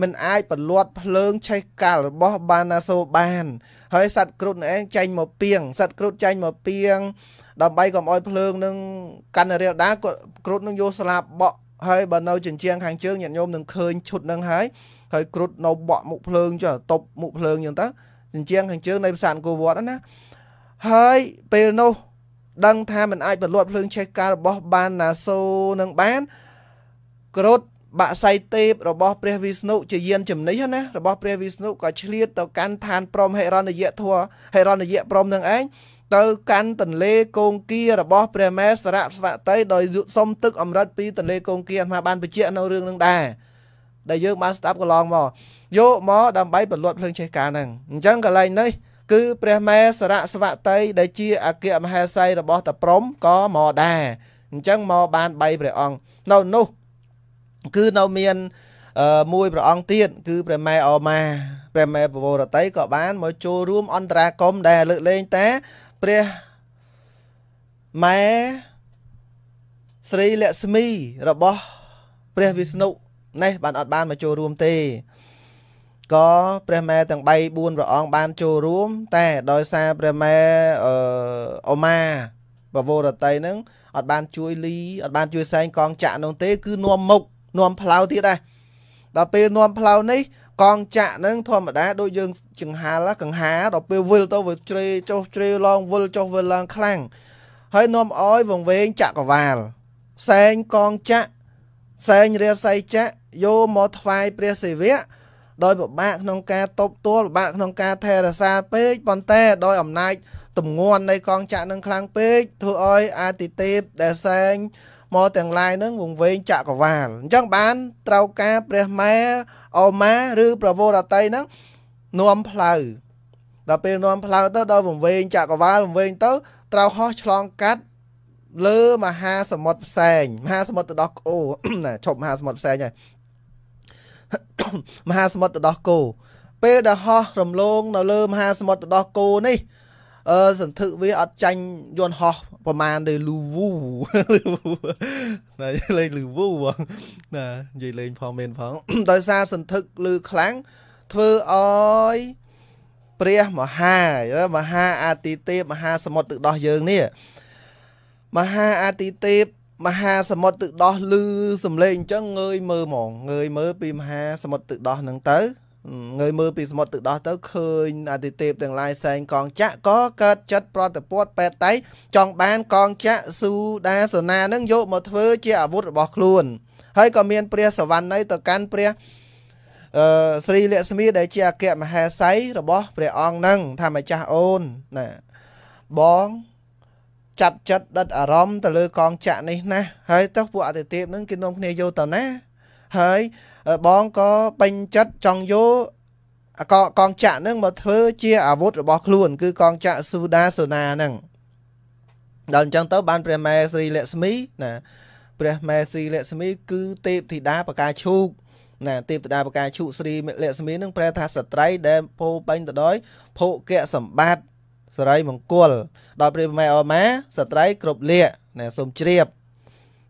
មិនអាចប្រលាត់ភ្លើង ឆេះកាល់របស់បាណាសូបាន ហើយសัตว์គ្រុឌនឹងឯងចាញ់មកពីងសัตว์គ្រុឌចាញ់មកពីងដើម្បីកុំឲ្យភ្លើងនឹងកាន់រាលដាលគ្រុឌនឹងយកស្លាបបក់ហើយបើនៅជញ្ជាំងខាងជើងញាតិញោមនឹងឃើញឈុតនឹងហើយហើយគ្រុឌនៅបក់មុខភ្លើងចុះតប់មុខភ្លើងអញ្ចឹងទៅជញ្ជាំងខាងជើងនៃប្រាសាទអង្គរវត្តណាហើយពេលនោះដឹងថាមិនអាចបន្លត់ភ្លើងឆេះការរបស់បានណាសូនឹងបានក្រត់បាក់សៃទេពរបស់ព្រះវិស្ណុជាយានចំណីណារបស់ព្រះវិស្ណុក៏ឆ្លៀតទៅកាន់ឋានព្រមហិរណយៈធัวហិរណយៈព្រមនឹងឯងទៅកាន់ទន្លេកងគារបស់ព្រះមេសរៈស្វតីដោយសុំទឹកអមរិតពីទន្លេកងគាអាត្មាបានបញ្ជាក់នៅរឿងនឹងដែរដែលយើងបានស្ដាប់កន្លងមកយកមកដើម្បីបន្លត់ភ្លើងឆេះកាលហ្នឹងអញ្ចឹងកន្លែងនេះគឺព្រះម៉ែសរៈស្វតីដែលជាអគ្គមហេសីរបស់តាព្រំក៏មកដែរអញ្ចឹងមកបាន3ព្រះអង្គនៅនោះគឺនៅមានមួយព្រះអង្គទៀតគឺ ព្រះម៉ែអម៉ាព្រះម៉ែពវរតីក៏បានមកចូលរួមអន្តរាគមដែរលើកលែងតែព្រះម៉ែស្រីលក្ស្មីរបស់ព្រះវិស្ណុនេះបានអត់បានមកចូលរួមទេក៏ព្រះម៉ែទាំង3 4ព្រះអង្គបានចូលរួមតែដោយសារព្រះម៉ែអឺអូម៉ាបវរតីហ្នឹងអត់បានជួយលីអត់បានជួយសែងកងចាក់នោះទេគឺនាំមុខនាំផ្លៅទៀតដែរដល់ពេលនាំផ្លៅនេះកងចាក់ហ្នឹងធម្មតាដូចយើងចង្ហាលកង្ហាដល់ពេលវិលទៅវាជ្រេចុះជ្រេឡងវិលចុះវិលឡើងខ្លាំងហើយនាំអោយវងវែងចាក់កវាលសែងកងចាក់សែងរាស័យចាក់យកមកថ្វាយព្រះសិវៈដោយពិបាកក្នុងការតបទល់ពិបាកក្នុងការថែរក្សាពេកប៉ុន្តែដោយអំណាចទម្ងន់នៃកងចាក់នឹងខ្លាំងពេកធ្វើឲ្យអាទិទេពដែលសែងមកទាំងឡាយនឹងវង្វេងចក្រវាលអញ្ចឹងបានត្រូវការព្រះម៉ែអូម៉ាឬប្រវរតីនឹងនាំផ្លូវដល់ពេលនាំផ្លូវទៅដល់វង្វេងចក្រវាលវង្វេងទៅត្រូវហោះឆ្លងកាត់លើមហាសមុទ្រផ្សែងមហាសមុទ្រទៅដល់ក្អូណាឈប់មហាសមុទ្រផ្សែងហើយមហាសមុទ្រទៅដោះគោពេលដែលហោះរំលងនៅលើមហាសមុទ្រទៅដោះគោនេះអឺសន្ធឹកវាអត់ចាញ់យន្តហោះប្រមាណទេលូវូណាលេងលូវូបងណានិយាយលេងផងមែនផង ដោយសារសន្ធឹកលឺខ្លាំងធ្វើឲ្យព្រះមហាមហាអាទិទេពមហាសមុទ្រទឹកដោះយើងនេះមហាអាទិទេពមហាសមុទ្រទឹកដោះឮសំឡេងអញ្ចឹងងើយមើលហ្មងងើយមើលពីមហាសមុទ្រទឹកដោះហ្នឹងទៅងើយមើលពីសមុទ្រទឹកដោះទៅឃើញអាទិទេពទាំងឡាយសែងកងចាក់ក៏កើតចិត្តប្រតិពតពេតតៃចង់បានកងចាក់ស៊ូដាសនានឹងយកមកធ្វើជាអាវុធរបស់ខ្លួនហើយក៏មាន ព្រះ សវណ្ណីទៅកាន់ព្រះអឺស្រីលក្ស្មីដែលជាអគ្គមហេសី របស់ ព្រះអង្គនឹងថាម្ចាស់អូនណាបងចាប់ចិត្តដិតអារម្មណ៍ទៅលើកងចាក់នេះណាហើយទៅពួកអតិទេពនឹងគេនាំគ្នាយកទៅណាហើយបងក៏ពេញចិត្តចង់យកកកងចាក់នឹងមកធ្វើជាអាវុធរបស់ខ្លួនគឺកងចាក់ស៊ូដាសូណានឹងដល់អញ្ចឹងទៅបានព្រះម៉ែស្រីលក្ស្មីណាព្រះម៉ែស្រីលក្ស្មី គឺទេពធីតាបកាឈូកណាទេពធីតាបកាឈូកស្រីលក្ស្មីនឹងប្រែថាស្ត្រីដែលពោពេញទៅដោយភោគៈសម្បត្តិសរីមង្គលដល់ព្រះម៉ែអមាស្ត្រីគ្រប់លក្ខណាសូមជ្រាប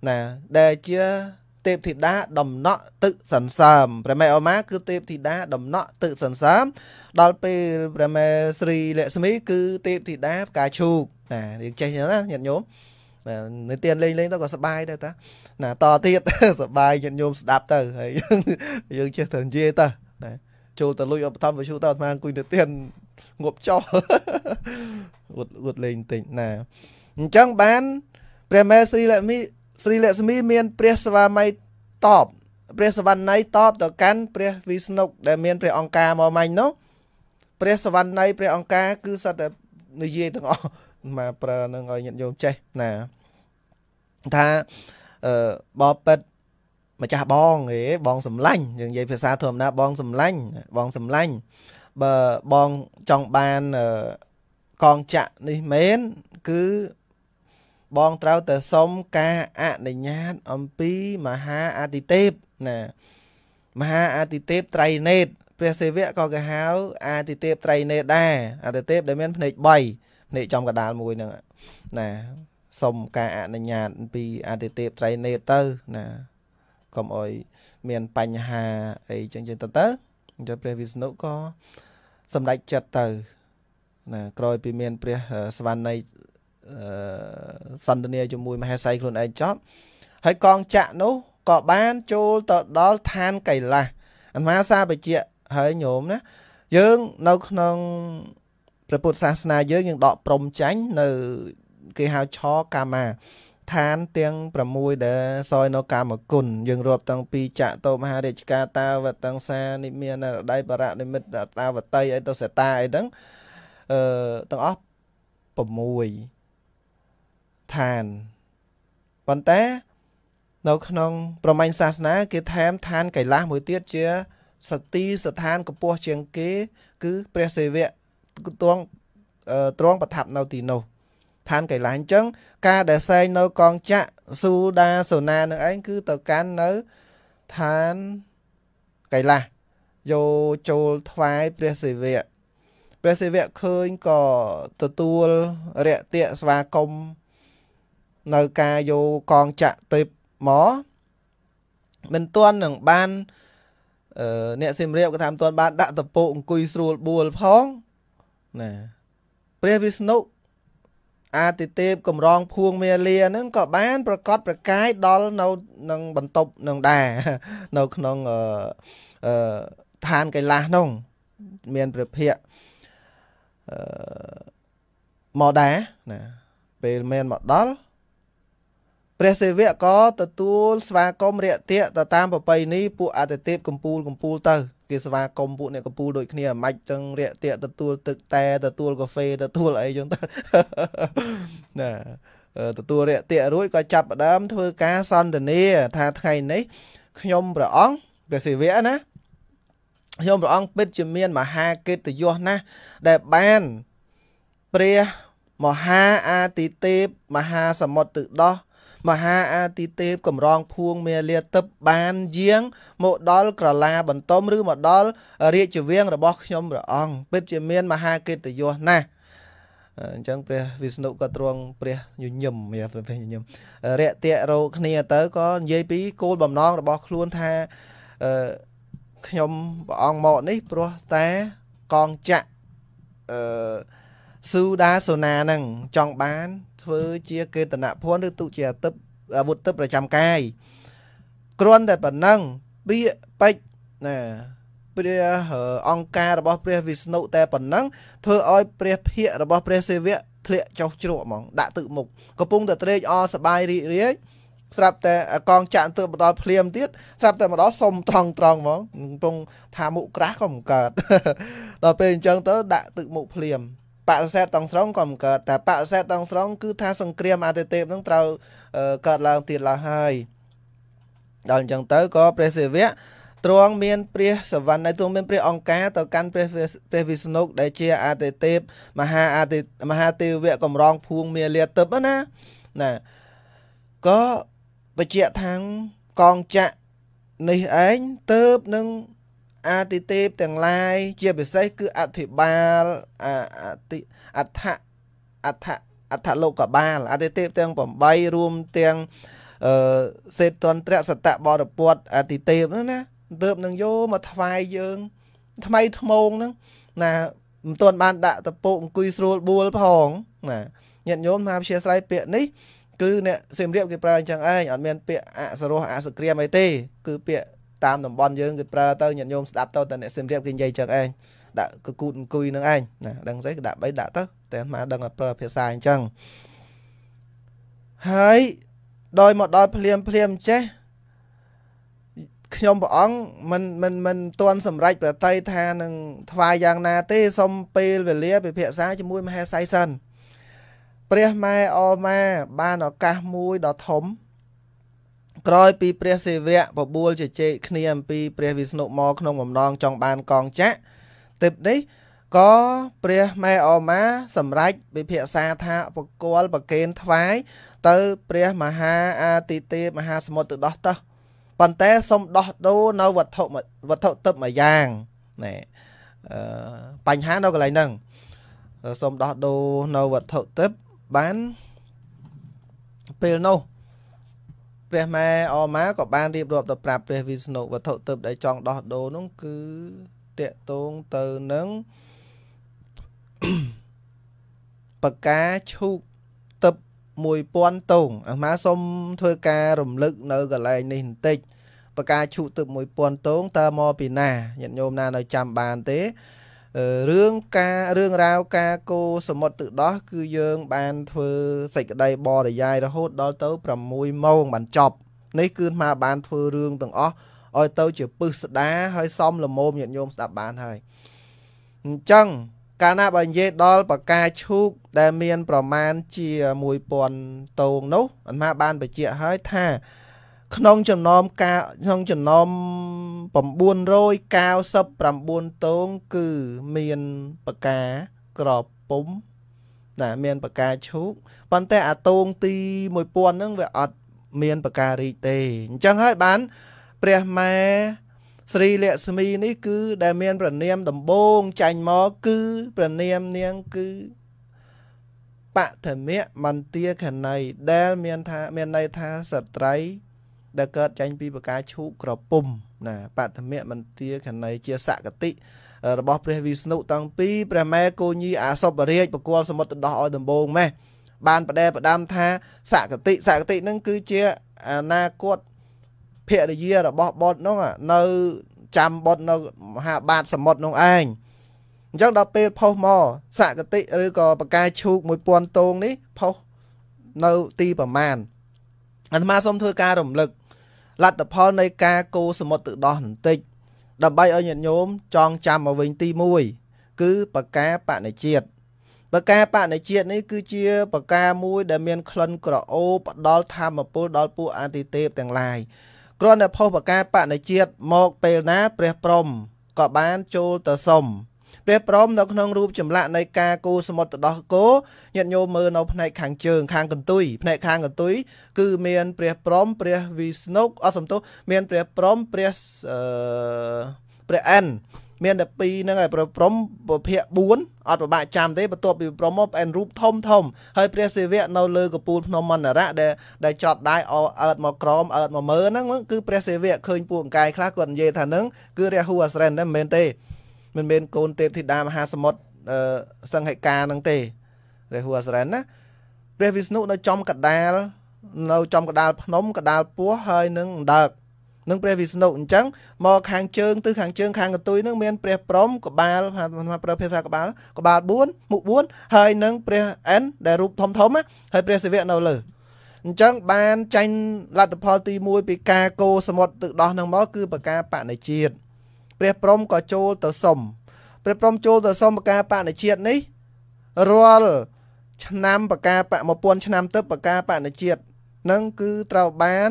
ណាដែលជាទេពធីតាដំណក់ទឹកសន្សើមព្រះម៉ែអមាគឺទេពធីតាដំណក់ទឹកសន្សើមដល់ពេលព្រះម៉ែស្រីលក្ស្មី គឺទេពធីតាផ្កាឈូកណាយើងចេះចឹងណាញាតិញោមនៅទៀនលេងលេងទៅក៏សបាយដែរតាណាតទៀតសបាយញាតិញោមស្ដាប់ទៅហើយយើងយើងចេះទៅនិយាយទៅណាចូលទៅលួចឧបត្ថម្ភវិសុទៅអាត្មាអង្គុយនៅទៀនងប់ចោលអួតអួតលេងតិចណាអញ្ចឹងបាន ព្រះមេស្រីលក្ ഷ് មីស្រីលក្ ષ્ មីមាន ព្រះស្វាមីតបព្រះសវណ្ណ័យតបទៅកាន់ព្រះវិស្ណុដែលមានព្រះអង្គការមកមាញ់នោះព្រះសវណ្ណ័យព្រះអង្គការគឺសត្វតែនិយាយទាំងអស់មកប្រើនឹងឲ្យញាតិញោមចេះណាថាអឺបបិទ្ធម្ចាស់បងហេបងសំឡាញ់យើងនិយាយភាសាធម្មតាបងសំឡាញ់បងសំឡាញ់បើបងចង់បានកងចាក់នេះមែនគឺបងត្រូវតែសុំការអនុញ្ញាតអំពីមហាអតិទេពណាមហាអតិទេពត្រៃណេតព្រះសិវៈក៏គេហៅអតិទេពត្រៃណេតដែរអតិទេពដែលមានភ្នែក3ភ្នែកចំកដាលមួយហ្នឹងណាសុំការអនុញ្ញាតអំពីអតិទេពត្រៃណេតទៅណាកុំអោយមានបញ្ហាអីចឹងចឹងទៅទៅអញ្ចឹងព្រះវិស្ណុក៏សម្ដេចចិត្តទៅណាក្រោយពីមានព្រះសវណ្ណ័យសន្ទនាជាមួយមហេសីខ្លួនឯងចប់ ហើយកងចាក់នោះក៏បានចូលទៅដល់ឋានកិលាសអាមាសាបជាហើយញោមណា យើង នៅក្នុងព្រះពុទ្ធសាសនាយើងយើងដកព្រំចាញ់នៅគេហៅឆកាមាដ្ឋានទាំង6ដែលសោយនៅកម្មគុណយើងរាប់តាំងពីចតោមហារាជការតាវតង្សានិមានរដៃបរៈនិមិត្តតាវតីអីទៅសេតាអីហ្នឹងអឺទាំងអស់6ឋានប៉ុន្តែនៅ ក្នុងប្រមាញ់សាសនា គេថែមឋានកៃលាស់មួយទៀតជាសទីស្ថានកម្ពស់ជាងគេ គឺព្រះសិវៈទ្រង់ទ្រង់ប្រថាប់នៅទីនោះឋានកីឡាអញ្ចឹងការដែលសែងនៅកងចាក់ស៊ូដាសូណានឹងឯងគឺទៅកាន់នៅឋានកីឡាយោចូលថ្វាយព្រះសិវៈព្រះសិវៈឃើញក៏ទទួលរយៈតិស្វាគមន៍នៅការយោកងចាក់ទេពមកមិនទាន់នឹងបានអឺអ្នកសិមរៀបក៏ថាមិនទាន់បានដាក់តពុអង្គុយស្រួលបួលផងណាព្រះវិស្ណុអាទិទេពកំរងភួងមាលាហ្នឹងក៏បានប្រកាសប្រកាយដល់នៅនឹងបន្ទប់នឹងដែរនៅក្នុងអឺឋានកិលាសនោះមានព្រះភ័ក្រអឺមកដែរណាពេលមែនមកដល់ព្រះសិវៈក៏ទទួលស្វាគមន៍រាក់ទាក់ទៅតាមប្រពៃណីពួកអតិទេពកម្ពូលកម្ពូលទៅគេស្វាគមន៍ពួកអ្នកកម្ពូលដូចគ្នាអាម៉េចចឹងរាក់ទាក់ទទួលទឹកតែទទួលកាហ្វេទទួលអីចឹងទៅណាទទួលរាក់ទាក់រួចក៏ចាប់ផ្ដើមធ្វើការសន្ទនាថាថ្ងៃនេះខ្ញុំព្រះអង្គព្រះសិវៈណាខ្ញុំព្រះអង្គពិតជាមានមហាកិត្តិយសណាស់ដែលបានព្រះមហាអាទិទេពមហាសមុទ្រទឹកដោះមហាអាទិទេពកំរងភួងមាលាទឹកបានយាងមកដល់ក្រឡាបន្ទំឬមកដល់រាជវាំងរបស់ខ្ញុំព្រះអង្គពិតជាមាន មហាកិត្តិយសណាស់អញ្ចឹងព្រះវិស្ណុក៏ទ្រង់ព្រះញញឹមព្រះញញឹមរយៈតៈរោគ្នាទៅក៏និយាយពីគោលបំណងរបស់ខ្លួនថាអឺខ្ញុំព្រះអង្គមកនេះព្រោះតែកងចាក់អឺស៊ូដាសូណានឹងចង់បានធ្វើជាកេតនភ័ណ្ឌឬទុជាទិបអាវុធទិបប្រចាំកាយគ្រាន់តែប៉ុណ្ណឹងពាក្យពេចណាព្រះអង្គការរបស់ព្រះវិស្ណុតែប៉ុណ្ណឹងធ្វើឲ្យព្រះភិក្ខរបស់ព្រះសិវៈធ្លាក់ចុះជ្រក់ហ្មងដាក់ទឹកមុខកំពុងតែត្រេកអរសបាយរីករាយស្រាប់តែកងចាក់ទៅមកដល់ភ្លាមទៀតស្រាប់តែមកដល់សុំត្រង់ត្រង់ហ្មងកំពុងថាមុខក្រាស់ក៏មិនកើតដល់ពេលអញ្ចឹងទៅ ដាក់ទឹកមុខភ្លាមបដិសេធតង់ស្រងក៏មិនកើតតែបដិសេធតង់ស្រងគឺថាសង្គ្រាមអាទិទេពនឹងត្រូវកើតឡើងទៀតឡើយហើយដល់អញ្ចឹងទៅក៏ព្រះសិវៈទ្រង់មានព្រះសវណ្ណទ្រង់មានព្រះអង្ការទៅកាន់ព្រះព្រះវិស្ណុដែលជា អាទិទេពមហាអាទិមហាទេវៈកំរងភួងមាលាទឹកណាណាក៏បច្ចៈថាងកងចៈនេះឯងទៅនឹងអាទិទេពទាំងឡាយជាពិសេសគឺអធិបាលអដ្ឋអដ្ឋអដ្ឋលោកបាលអតិទេពទាំង8រួមទាំងអឺសេតន្ត្រសតបរពតអតិទេពហ្នឹងណាទៅនឹងយោមកថ្វាយយើងថ្មីថ្មងហ្នឹងណាមិនទាន់បាន ដាក់តពុអង្គុយស្រួលបួល ផង ណាញាតិញោមថាព្យាស្រ័យពាក្យនេះគឺអ្នកសៀមរាបគេប្រើអញ្ចឹងឯងអត់មានពាក្យអសរោះអសក្រាមអីទេ គឺពាក្យតាមតំបន់យើងគេប្រើទៅញាតិញោមស្ដាប់ទៅតែអ្នកសិមរៀបគេនិយាយចឹងឯងដាក់កគូតអង្គុយនឹងឯងណាដឹងស្អីគេដាក់បីដាក់ទៅតែអាដឹងតែប្រើភាសាអញ្ចឹងហើយដោយមកដល់ភ្លាមភ្លាមចេះខ្ញុំព្រះអង្គមិនមិនមិនទាន់សម្រេចប្រតិថានឹងថ្វាយយ៉ាងណា ទេសុំពេលវេលា ពិភាក្សាជាមួយមហាសៃសិនព្រះម៉ែអម៉ាបានឱកាសមួយដ៏ធំក្រោយពីព្រះសិវៈបបួលជជែកគ្នាអំពីព្រះវិស្ណុមកក្នុងបំណងចង់បានកងចក្រទេពនេះក៏ព្រះម៉ែអមាសម្រេចវិភាសាថាបកលប្រកេនថ្វាយទៅព្រះមហាអាទិទេពមហាសមុទ្រទៅដោះតោះប៉ុន្តែសុំដោះដូរនៅវត្ថុវត្ថុទឹកមួយយ៉ាងណែអឺបញ្ហានៅកន្លែងហ្នឹងសុំដោះដូរនៅវត្ថុទឹកបានពេលនោះព្រះម៉ែអម៉ាក៏បានរៀបរាប់ទៅប្រាប់ព្រះវិស្ណុវត្ថុទៅដែលចង់ដោះដូរនោះគឺតកតងទៅនឹងបកាឈូកទឹក1000តោងអាម៉ាសូមធ្វើការរំលឹក នៅកន្លែងនេះបន្តិចបកាឈូកទឹក1000តោងតើមកពីណាញាតិញោមណា នៅចាំបានទេរឿងការរឿងរាវការគោសមុទ្រទឹកដោះគឺយើងបានធ្វើសេចក្តីបរិយាយរហូតដល់ទៅ6ម៉ោងបានចប់នេះគឺមកបានធ្វើរឿងទាំងអស់ឲ្យទៅជាពឹសស្ដាហើយសំលមមញាតិញោមស្ដាប់បានហើយអញ្ចឹងកាលណាបើនិយាយដល់បកាឈូកដែលមាន ប្រមាណជា1000តោងនោះអាត្មាបានបញ្ជាក់ហើយថាក្នុងចំណោមការក្នុងចំណោម999ទងគឺមានបកាក្របពុំណាមាន បកាឈូកប៉ុន្តែអាទងទី1000ហ្នឹងវាអត់មានបការីកទេអញ្ចឹងហើយបានព្រះម៉ែស្រីលក្ស្មីនេះគឺ ដែលមានព្រះនាមដំបងចាញ់មកគឺព្រះនាមនាងគឺបឋមមន្តាខណីដែលមានថាមានន័យថាស្ត្រីដែលកើតចេញពីបកាយឈូកក្រពុំណាបឋមមន្តាខណីជាសកតិរបស់ព្រះវិស្ណុតាំងពីព្រះម៉ែគោញីអាសពរាជបកលសមុទ្រដោះឲ្យដំបងម៉េះបានបដែបដាំថាសកតិសកតិនឹងគឺជាអនាគតភរិយារបស់បុត្រនោះនៅចាំបុត្រនៅមហាបាទសមុទ្រនោះឯងអញ្ចឹងដល់ពេលផុសមកសកតិឬក៏បកាយឈូក1000តោងនេះផុសនៅទីប្រមាណអាត្មាសូមធ្វើការរំលឹកលទ្ធផលនៃការកូរសមុទ្រទឹកដោះបន្តិចដើម្បីឲ្យញាតិញោមចងចាំមកវិញទី1គឺបកាបណិជាតិបកាបណិជាតិនេះគឺជាបកាមួយដែលមានក្លិនក្រអូបផ្ដល់ធមពលដល់ពួកអតិទេពទាំងឡាយគ្រាន់តែផុសបកាបណិជាតិមកពេលណាព្រះព្រំក៏បានចូលទៅសុំព្រះព្រមនៅក្នុងរូបចម្លាក់នៃការគូសមុទ្រដោះគោញាតិញោមមើលនៅផ្នែកខាងជើងខាងកន្ទុយផ្នែកខាងកន្ទុយគឺមានព្រះព្រមព្រះវិស្ណុអសំទោសមានព្រះព្រមព្រះអឺព្រះអិនមានតែ2ហ្នឹងហើយប្រព្រំពភៈ4អត់ពិបាកចាំទេបន្ទាប់ពីប្រព្រំមកផ្អែនរូបធំធំហើយព្រះសិវៈនៅលើកពូលភ្នំមណ្ឌរៈដែលដែលចត់ដែរអអើតមកក្រមអើតមកមើហ្នឹងគឺព្រះសិវៈឃើញពួកអង្កាយខ្លះគាត់និយាយថាហ្នឹងគឺរះហួអសរិនតែមិនមែនទេមិនមែនកូនទេពធីតាមហាសមុទ្រអឺសង្ហិកានឹងទេរាហូអសរណាព្រះវិស្ណុនៅចំកដាលនៅចំកដាលភ្នំកដាលពោះហើយនឹងអណ្ដើកនឹងព្រះវិស្ណុអញ្ចឹងមក ខាងជើងទិសខាងជើងខាងកន្ទុយនឹងមានព្រះព្រំក្បាលប្រើភាសាក្បាលក្បាល4មុខ4ហើយនឹងព្រះអិនដែលរូបធំធំហើយព្រះសិវៈនៅលើអញ្ចឹង បានចាញ់លទ្ធផលទី1ពីការកោសមុទ្រទឹកដោះនឹងមកគឺប្រការបណិជាតិព្រះព្រំក៏ចូលទៅសុំព្រះព្រំចូលទៅសុំបការបណិជាតិនេះរាល់ឆ្នាំបការប1000ឆ្នាំទៅបការបណិជាតិនឹងគឺត្រូវបាន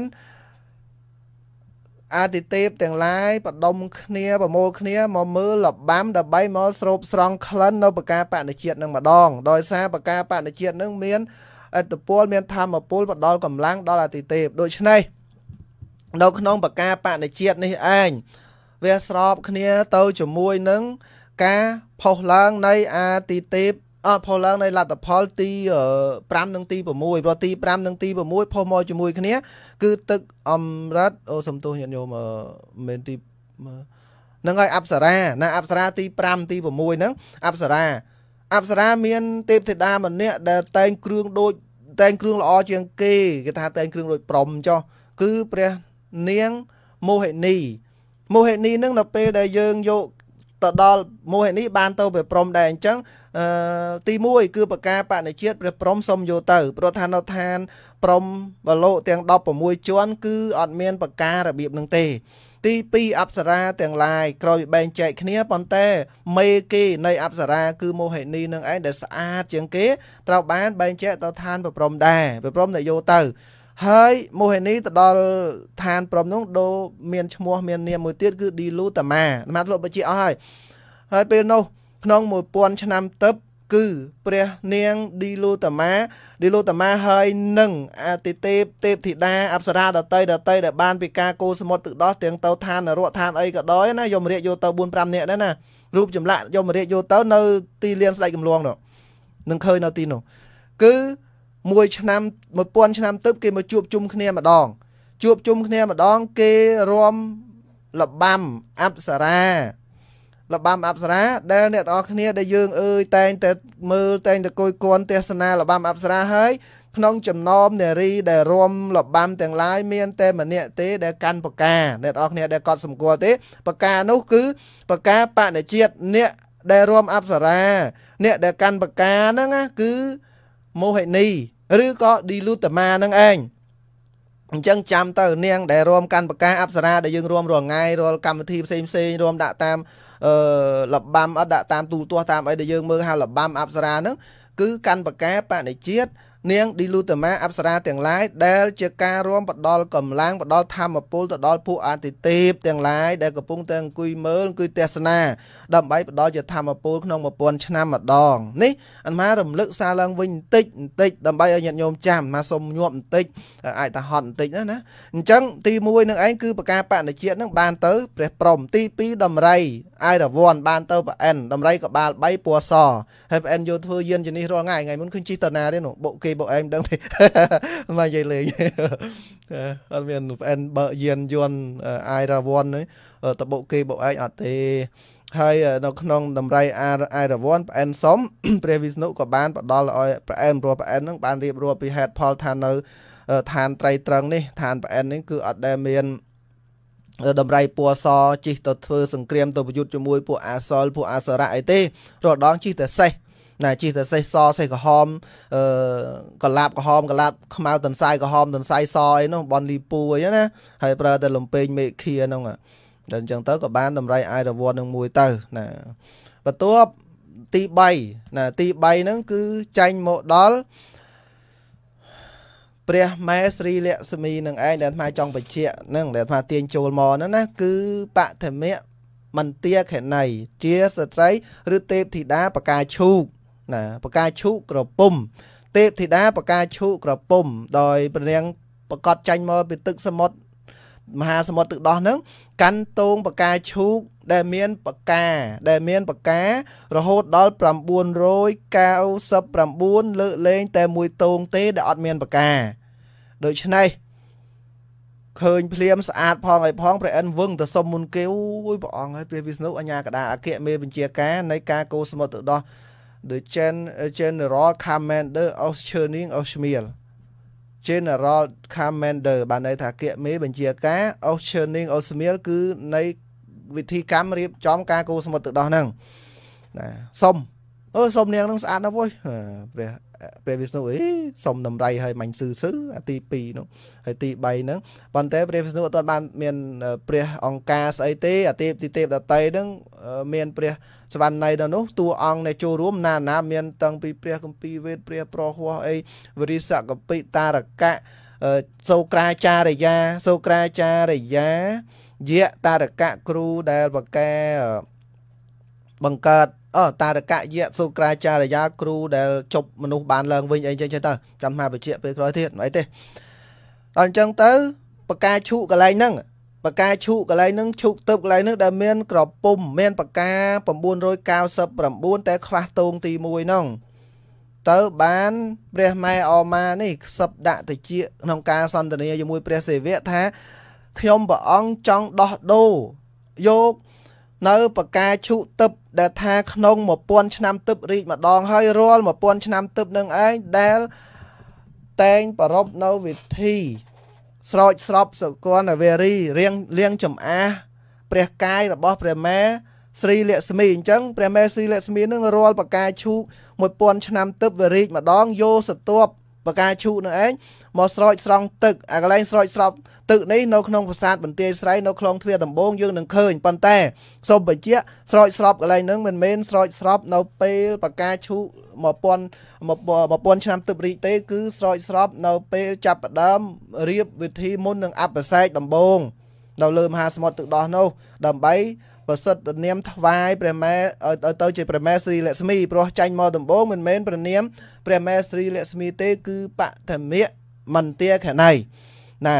អតិទេពទាំងឡាយបដុំគ្នាប្រមូលគ្នាមកមើលលបាំដើម្បីមកស្រូបស្រង់ក្លិននៅបការបណិជាតិនឹងម្ដង ដោយសារបការបណិជាតិនឹងមានអត្តពលមានធម្មពលផ្ដល់កម្លាំងដល់អតិទេពដូច្នេះនៅក្នុងបការបណិជាតិនេះឯងវាស្របគ្នាទៅជាមួយនឹងការផុសឡើងនៃអាទិទេពអត់ផុសឡើង នៃលទ្ធផលទី5និងទី6ព្រោះទី5និងទី6ផុសមកជាមួយ គ្នាគឺទឹកអំរិតអូសំទោសញាតិញោមមែនទីនឹងឲ្យអប្សរាណា អប្សរាទី5ទី6ហ្នឹងអប្សរាអប្សរាមានទេពធីតាម្នាក់ដែលតែង គ្រឿងដូចតែងគ្រឿងល្អជាងគេគេថាតែងគ្រឿងដូចព្រំចុះគឺព្រះនាងមោហិនីមោហិនីនឹងនៅពេលដែលយើងយកទៅដល់មោហិនីបានទៅព្រះព្រំដែរអញ្ចឹងអឺទី1គឺបកាបណិជាតិព្រះព្រំសុំយកទៅព្រោះថានៅឋានព្រំបលោកទាំង16ជាន់គឺអត់មានបការបៀបនឹងទេទី2អប្សរាទាំងឡាយក្រោយបែងចែកគ្នាប៉ុន្តែមេគេនៃអប្សរាគឺមោហិនីនឹងឯងដែលស្អាតជាងគេត្រូវបានបែងចែកទៅឋានប្រព្រំដែរប្រព្រំដែលយកទៅហើយមោហិនីទៅដល់ឋានព្រំនោះដូមានឈ្មោះមាននាមមួយទៀតគឺឌីលូតាម៉ាអាមាធ្លាប់បញ្ជាអស់ហើយហើយពេលនោះ ក្នុង1000ឆ្នាំទៅគឺព្រះនាងឌីលូតាម៉ាឌីលូតាម៉ាហើយនឹងអតិទេពទេពធីតាអប្សរាដតីដតីដែលបានពីការគោសមុទ្រទឹកដោះទាំងទៅឋាននរកឋានអីក៏ដោយណាយមរាជយកទៅ4 5នាក់ដែរណារូបចម្លាក់យមរាជយកទៅនៅទីលានស្ដេចកំលងនោះនឹងឃើញនៅទីនោះគឺមួយឆ្នាំ1000ឆ្នាំទៅគេមកជួបជុំគ្នាម្ដង ជួបជុំគ្នាម្ដងគេរួមលបាំអប្សរាលបាំអប្សរាដែលអ្នកទាំងអស់គ្នា ដែលយើងអើយតែងតែមើលតែងតែគយគន់ទេសនាលបាំអប្សរាហើយក្នុងចំណោមនារីដែលរួមលបាំទាំងឡាយមានតែម្នាក់ទេដែលកាន់បកាអ្នកទាំងអស់គ្នាដែលកត់សម្គាល់ទេ បកានោះគឺបកាបណិជាតិអ្នកដែលរួមអប្សរាអ្នកដែលកាន់បកាហ្នឹងគឺមោហិនីឬក៏ Dilutama នឹងឯងអញ្ចឹងចាំទៅនាង ដែលរួមកាន់ប្រកាសអប្សរាដែលយើងរួមរងាយរាល់កម្មវិធីផ្សេងផ្សេងរួមដាក់តាមអឺលបាំអត់ដាក់តាមទូទាស់តាមអីដែលយើងមើលហៅលបាំអប្សរាហ្នឹងគឺកាន់ប្រកាសបណិជាតិនាងឌីលូតាម៉ាអប្សរា ទាំងឡាយដែល ជាការរួមផ្ដល់កម្លាំងផ្ដល់ធម៌ពលទៅដល់ពួកអតិទេពទាំងឡាយដែលកំពុងតែអង្គុយមើលអង្គុយទេសនាដើម្បីផ្ដល់ជាធម៌ពលក្នុង1000ឆ្នាំម្ដងនេះអាត្មារំលឹកសារឡើងវិញបន្តិចបន្តិចដើម្បីឲ្យញាតិញោមចាំអាត្មាសូមញាប់បន្តិចអាចតាហត់បន្តិចណាណាអញ្ចឹងទី1នឹងឯងគឺប្រការបណិជាតិនឹងបានទៅព្រះព្រំទី2ដំរីអាយរវ័នបានទៅប្រអិនដំរីក្បាល3ពណ៌សហើយប្រអិនយកធ្វើយានជនេះរាល់ថ្ងៃថ្ងៃមុនឃើញជិះតាណាទេនោះបុកគេពួកឯងមិនដឹងទេមកនិយាយលេងអត់មាន VPN បើកយានយន្ត Airawan តបុកគេពួកឯងអត់ទេហើយនៅ ក្នុង តម្រៃអាអៃរវ័នផ្អែនសុំព្រះវិស្ណុក៏បានផ្ដល់ឲ្យផ្អែនព្រោះផ្អែនហ្នឹងបានរៀបរាប់ពីហេតុផលថានៅឋានត្រីត្រឹងនេះឋានផ្អែននេះគឺអត់ដែលមានតម្រៃពណ៌សជិះទៅធ្វើសង្គ្រាមទៅប្រយុទ្ធជាមួយពួកអាសលពួកអាសរៈអីទេរដងជិះតែសេះណាជិះទៅសេះសសេះក្រហមអឺកលាបក្រហមកលាបខ្មៅតន្សាយក្រហមតន្សាយសអីនោះបនលីពូអីណាហើយប្រើតែលំពេងមេឃាហ្នឹងដល់អញ្ចឹងទៅក៏បានតម្រៃអាយរវត្តនឹងមួយទៅណាបន្ទាប់ទី3ណាទី3ហ្នឹងគឺចាញ់មកដល់ព្រះម៉ែស្រីលក្ស្មីនឹងឯងដែលអាត្មាចង់បញ្ជាក់នឹងដែលអាត្មាទាញចូលមកហ្នឹងណាគឺបឋមៈមន្ទាខេណីជាស្ត្រីឬទេពធីតាបកាឈូកណាបកាឈូកក្រពុំទេពធីតាបកាឈូកក្រពុំដោយព្រះនាងប្រកាសចាញ់មកពីទឹកសមុទ្រមហាសមុទ្រទឹកដោះហ្នឹងកាន់តោងបកាឈូក ដែលមានបកាដែលមានបការហូតដល់999លើកលែងតែមួយតោងទេដែលអត់មាន បកាដូច្នេះឃើញភ្លាមស្អាតផងអីផងព្រះអិនវឹងទៅសុំមុនគេអូយព្រះអង្គហើយព្រះវិស្ណុអញ្ញាកដាអគ្គមេបញ្ជាការនៃការកោសមុទ្រទឹកដោះ the general commander of Cherning of Schmiel general commander បានន័យថាគៀកមេបញ្ជាការ of Cherning of Schmiel គឺ នៃវិធី កម្មរៀបចំការគូសមុទ្រទឹកដោះហ្នឹងណាសុំអឺសុំនាងនឹងស្អាតណាស់វ៉ុយព្រះព្រះវិស្ណុអីសុំតម្រៃឲ្យមាញ់ស៊ឺស៊ឺអាទី2នោះហើយទី3ហ្នឹងប៉ុន្តែព្រះវិស្ណុអត់ទាន់បាន មានព្រះអង្ការស្អីទេ អាទេពទីទេពដតីហ្នឹង មានព្រះសវណ្ណ័យដល់នោះតួអង្គដែលចូលរួមណាណាមានតាំងពីព្រះគម្ពីរវេទព្រះប្រហោះអីវរិសកពិតារកៈសូក្រាចារ្យាសូក្រាចារ្យាយៈតារកៈគ្រូដែលបកាបង្កើតអតារកៈយៈសូក្រាចារ្យាគ្រូដែលជប់មនុស្សបានឡើងវិញអីចឹងទៅចាំមកបញ្ជាក់ពេលក្រោយទៀតអីទេដល់អញ្ចឹងទៅ បកាឈូកន្លែងហ្នឹងបកាឈូកន្លែងហ្នឹងឈូកទឹកកន្លែងហ្នឹងដែលមាន ក្រពុំមាន បកា999តែខ្វះតោងទី1ហ្នឹងទៅបានព្រះម៉ែអមានេះខ្សឹបដាក់តិចក្នុងការសន្ទនាជាមួយព្រះសេវៈថាខ្ញុំព្រះអង្គចង់ដោះដូរយកនៅបកាឈុទឹកដែលថាក្នុង1000ឆ្នាំទឹករីកម្ដងហើយរាល់1000ឆ្នាំទឹកនឹងឯងដែលតែងប្ររពនៅវិធី ស្រោចស្រពសុគន្ធវេរីរៀងលៀងចំអាសព្រះកាយរបស់ ព្រះម៉ែស្រីលក្ស្មីអញ្ចឹងព្រះម៉ែស្រីលក្ស្មីនឹងរាល់បកាឈូក1000ឆ្នាំទឹកវេរីកម្ដងយោសតប់បកាឈូកនឹងឯងមកស្រោចស្រង់ទឹកអាកន្លែងស្រោចស្រពទឹកនេះនៅក្នុងប្រាសាទបន្ទាយស្រីនៅខ្លងទ្វារដំបងយើងនឹងឃើញប៉ុន្តែសូមបញ្ជាក់ស្រោចស្រពកន្លែងហ្នឹងមិនមែនស្រោចស្រពនៅពេល បកាឈូក1000 1000ឆ្នាំទិបរីកទេគឺស្រោចស្រពនៅពេលចាប់ផ្ដើមរៀបវិធីមុននឹងអបសេកដំបងនៅលើមហាសមុទ្រទឹកដោះនោះដើម្បីប្រសិទ្ធនាមថ្វាយព្រះម៉ែឲ្យទៅជាព្រះម៉ែស្រីលក្ស្មីព្រោះចាញ់មកដំបូងមិនមែនព្រះនាមព្រះម៉ែស្រីលក្ស្មីទេគឺបតមៈមន្តាខណៃណា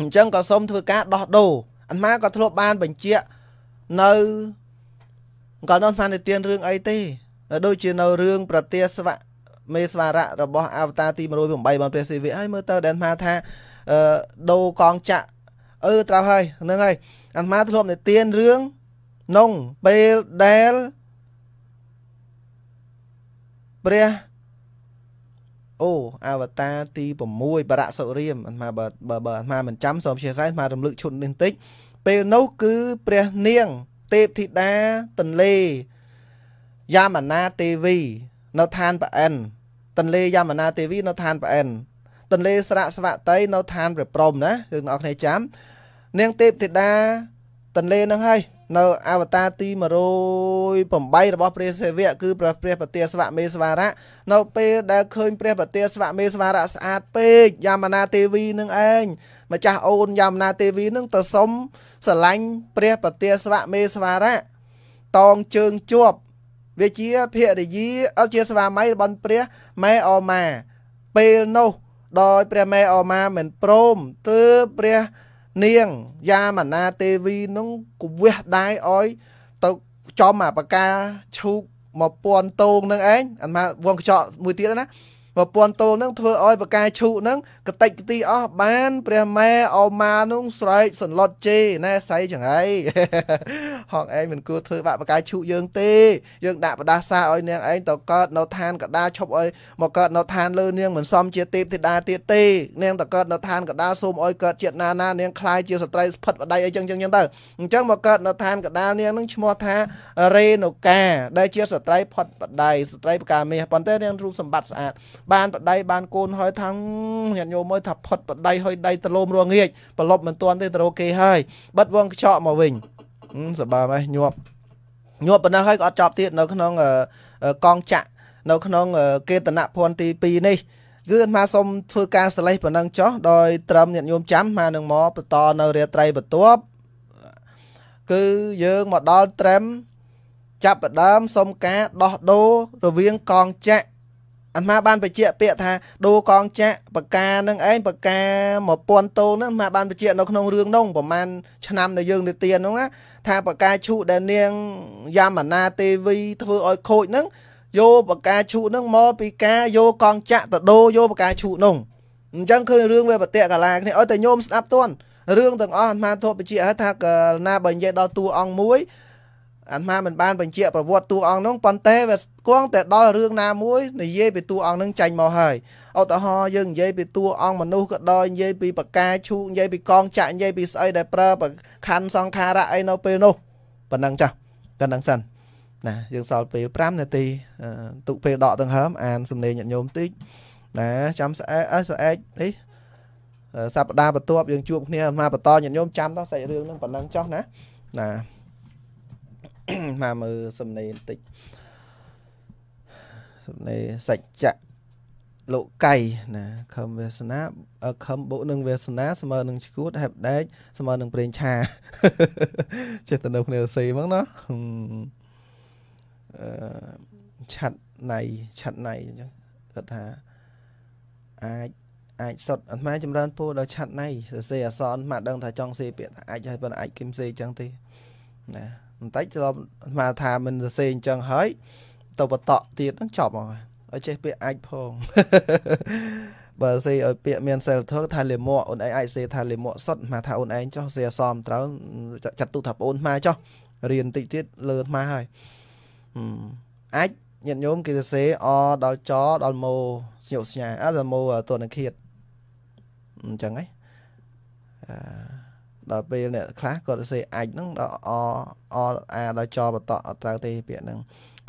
អញ្ចឹងក៏សូមធ្វើការដោះដូរអាត្មាក៏ធ្លាប់បានបញ្ជាក់នៅក៏នោះបាននិទានរឿងអីទេដូចជានៅរឿងប្រទាស្វៈមេស្វារៈរបស់អវតារទី108បានព្រះសិវៈហើយមើលទៅដែលថាថាអឺដូកងចាក់អឺត្រូវហើយហ្នឹងហើយអាត្មាធ្លាប់និទានរឿងនងពេលដែលព្រះអូអវតារទី6បរៈសុរាមអាត្មាបើបើអាត្មាមិនចាំសូមជាស្រ័យអាត្មារំលឹកឈុតនេះបន្តិចពេលនោះគឺព្រះនាងទេពធីតាតន្លេយាមណាទេវីនៅឋានប្រអិនតន្លេយាមណាទេវីនៅឋានប្រអិនតន្លេស្រៈស្វតីនៅឋានព្រះព្រំណាគឺអ្នកនរគ្នាចាំនាងទេពធីតាទន្លេនឹងហើយនៅអវតារទី108របស់ព្រះសិវៈគឺព្រះព្រះពទាស្វៈមេស្វារៈនៅពេលដែលឃើញព្រះពទាស្វៈមេស្វារៈស្អាតពេកយាមនាទេវីនឹងឯងម្ចាស់អូនយាមនាទេវីនឹងទៅសុំស្រឡាញ់ព្រះពទាស្វៈមេស្វារៈតងជើងជាប់វាជាភរិយាអត់ជាស្វាមីរបស់ព្រះម៉ែអូម៉ាពេលនោះដោយ ព្រះម៉ែអូម៉ាមិនព្រមទើបព្រះនាងយ៉ាមណាទេវីនឹងគវះដែរអោយទៅចំអាបកាឈូកមកពាន់តោងនឹងឯងអាវងកញ្ចក់មួយទៀតណាប្រពន្ធតូននឹងធ្វើឲ្យបកាយឈូកនឹងកតិចទីអស់បានព្រះម៉ែអោម៉ានឹងស្រែកសន្លត់ជេណែស្រីចង្អីហងឯងមិនគួរធ្វើបាក់បកាយឈូកយើងទេយើងដាក់ប្រដាសាឲ្យនាងឯងទៅកើតនៅឋានកដាឈប់ឲ្យមកកើតនៅឋានលើនាងមិនសមជាទេពធីតាទៀតទេនាងទៅកើតនៅឋានកដាសូមឲ្យកើតជាតិណាណានាងคล้ายជាស្ត្រីស្ផិតបដៃអីចឹងចឹងចឹងទៅអញ្ចឹងមកកើតនៅឋានកដានាងនឹងឈ្មោះថារេណូកាដែលជាស្ត្រីផុតបដៃស្ត្រីផ្កាមាសប៉ុន្តែនាងរូបសម្បត្តិស្អាតបានបដៃបានកូនហើយថាញាតិញោមមើលថាផុតបដៃហើយដៃទលោមរងាចប្រឡប់មិនទាន់ទេតរោគេហើយបិទវងខ្ចក់មកវិញសបាមឯងញាប់ញាប់ប៉ុណ្ណឹងហើយក៏អត់ចប់ទៀតនៅក្នុងកងចាក់នៅ ក្នុងកេតនភ័ណ្ឌទី2នេះ គឺអាត្មាសូមធ្វើការសិលេសប៉ុណ្ណឹងចុះដោយត្រឹមញាតិញោមចាំមកនឹងមកបន្តនៅរាត្រីបន្ទាប់គឺយើងមកដល់ត្រឹមចាប់ផ្ដើមសុំការដោះដូររវាងកងចាក់អាត្មាបានបញ្ជាក់ពាក្យថាដូកងចាក់បកានឹងឯងបកា1000តូនហ្នឹងអាត្មាបានបញ្ជាក់នៅក្នុងរឿងនោះប្រហែលឆ្នាំដែលយើងនិទានហ្នឹងណាថាបកាឈូដែលនាងយ៉ាមណាទេវីធ្វើឲ្យខូចហ្នឹងយកបកាឈូហ្នឹងមកពីការយកកងចាក់ទៅដូយកបកាឈូនោះអញ្ចឹងឃើញរឿងវាបតិកាឡាគ្នាឲ្យតែញោមស្ដាប់តន់រឿងទាំងអស់អាត្មាធ្លាប់បញ្ជាក់ហើយថាកាលណាបើនិយាយដល់តួអង្គមួយអាត្មាមិនបានបញ្ជាក់ប្រវត្តិតួអង្គនោះប៉ុន្តែវាគង់តែដល់រឿងណាមួយនិយាយពីតួអង្គនឹងចាញ់មកហើយឧទាហរណ៍យើងនិយាយពីតួអង្គមនុស្សក៏ដោយនិយាយពី បកាឈូកនិយាយពីកងចាក់និយាយពីស្អីដែលប្រើខណ្ឌសង្ខារៈអីនៅពេលនោះប៉ុណ្ណឹងចាស់ប៉ុណ្ណឹងសិនណាយើងសល់ពេល5នាទីទុកពេលដកដង្ហើមអានសំឡេងញាតិញោមតិចណាចាំស្អែកអើស្អែកអីសប្តាហ៍បន្ទាប់យើងជួបគ្នាអាត្មាបន្តញាតិញោមចាំដល់សាច់រឿងនឹងប៉ុណ្ណឹងចោះណាណាមកមើលសំណេរបន្តិចសំណេរសច្ចៈលោកកៃណាខំវាសនាខំបុកនឹងវាសនាស្មើនឹងឈួតហេបដែកស្មើនឹងប្រេងឆាចេះទៅនៅគ្នាសេហ្មងណាអឺឆាត់ណៃឆាត់ណៃអញ្ចឹងគាត់ថាអាចអាចសុតអាត្មាចម្រើនពោដល់ឆាត់ណៃសរសេរអសនមកដឹងថាចង់សេពាក្យថាអាចហើយប៉ុន្តែអាចគឹមសេអញ្ចឹងទេណាបន្តិចធ្លាប់ស្មានថាមិនសរសេរអញ្ចឹងហើយទៅបតក់ទៀតហ្នឹងចប់មកឲ្យចេះពាក្យអាចផងបើសេឲ្យពាក្យមានសិលធម៌ថាលាមកអូនឯងអាចសេថាលាមកសុតមកថាអូនឯងចោះសេអសមត្រូវចាត់ទុថាប្អូនមកចោះរៀនតិចទៀតលើមកហើយអាចញាតិញោមគេសរសេរអដល់ចដល់ម៉ូស្ញុស្ញាអត់ម៉ូតនឃាតអញ្ចឹងហ៎អឺដល់ពេលអ្នកខ្លះគាត់សរសេរអាចហ្នឹងដល់អអអាដល់ចបន្តអត់ត្រូវទេពាក្យហ្នឹង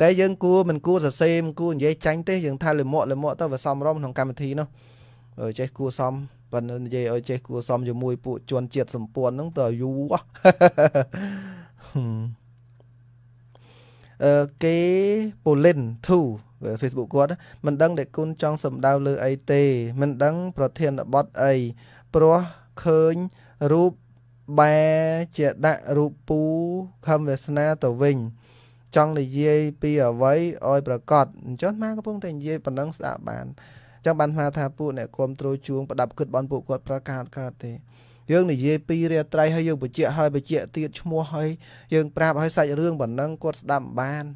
តែយើងគួរមិនគួរសរសេរមិនគួរនិយាយចាញ់ទេយើងថាលិមកលិមកទៅវាសំរម្យក្នុងកម្មវិធីនោះចេះគួរសំប៉ុន្តែនិយាយឲ្យចេះគួរសំជាមួយ ពួកជនជាតិសម្ព័ន្ធហ្នឹងទៅយូរអឺគេពូលិន2 Facebook គាត់មិនដឹងតែគុណចង់សម្ដៅលើអីទេមិនដឹងប្រធានបទអីព្រោះឃើញរូបបែជាដាក់រូបពូខំវាសនាទៅវិញ ចង់និយាយពីអ្វីឲ្យប្រកបអញ្ចឹងម៉ាកំពុងតែនិយាយប៉ុណ្ណឹងស្ដាប់បានអញ្ចឹងបានថាថាពួកអ្នកគ្រប់ត្រួតជួងប្រដាប់គិតបនពួកគាត់ប្រកាសកើតទេយើងនិយាយពីរាត្រីហើយយើងបញ្ជាក់ហើយបញ្ជាក់ទៀតឈ្មោះហើយយើងប្រាប់ហើយសាច់រឿងប៉ុណ្ណឹងគាត់ស្ដាប់បាន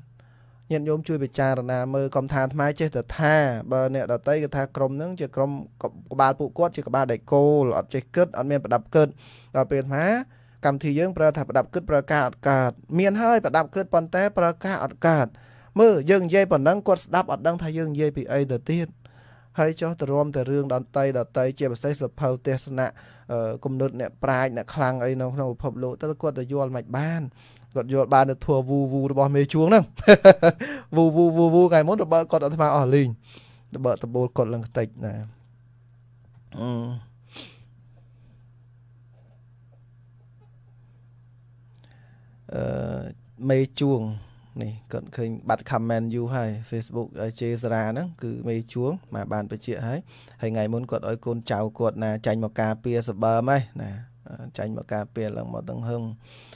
ញាតិញោមជួយពិចារណាមើលកំថាថ្មចេះតែថាបើអ្នកដតីគេថាក្រុមហ្នឹងជាក្រុមក្បាលពួកគាត់ជាក្បាលដៃគោលអត់ចេះគិតអត់មានប្រដាប់គិតដល់ពេលថ្មកម្មវិធីយើងប្រើថាប្រដាប់គិតប្រើការអត់កើតមានហើយប្រដាប់គិតប៉ុន្តែប្រើការអត់កើតមើលយើងនិយាយប៉ុណ្ណឹងគាត់ស្ដាប់អត់ដឹងថាយើងនិយាយពីអីទៅទៀតហើយចុះទៅរួមទៅរឿងដន្តីដតីជាពិសេសសភៅទេសនៈគំនិតអ្នកប្រាជ្ញអ្នកខ្លាំងអីនៅក្នុងពិភពលោកទៅគាត់ទៅយល់មិនបានគាត់យល់បានទៅធัวវូវូរបស់មេជួងហ្នឹងវូវូវូវូថ្ងៃមុនរបើគាត់អត់ស្មានអស់លីងរបើតបូលគាត់ឡើងខ្ទេចណាអឺអឺមេជួងនេះគាត់ឃើញបាត់ comment យូរហើយ Facebook ជេសារ៉ាហ្នឹងគឺមេជួងមកបានបញ្ជាក់ហើយហើយថ្ងៃមុនគាត់ឲ្យកូនចៅគាត់ណាចាញ់មកការពារសបើមហើយណាចាញ់មកការពារឡើងមកដង្ហឹងអឺ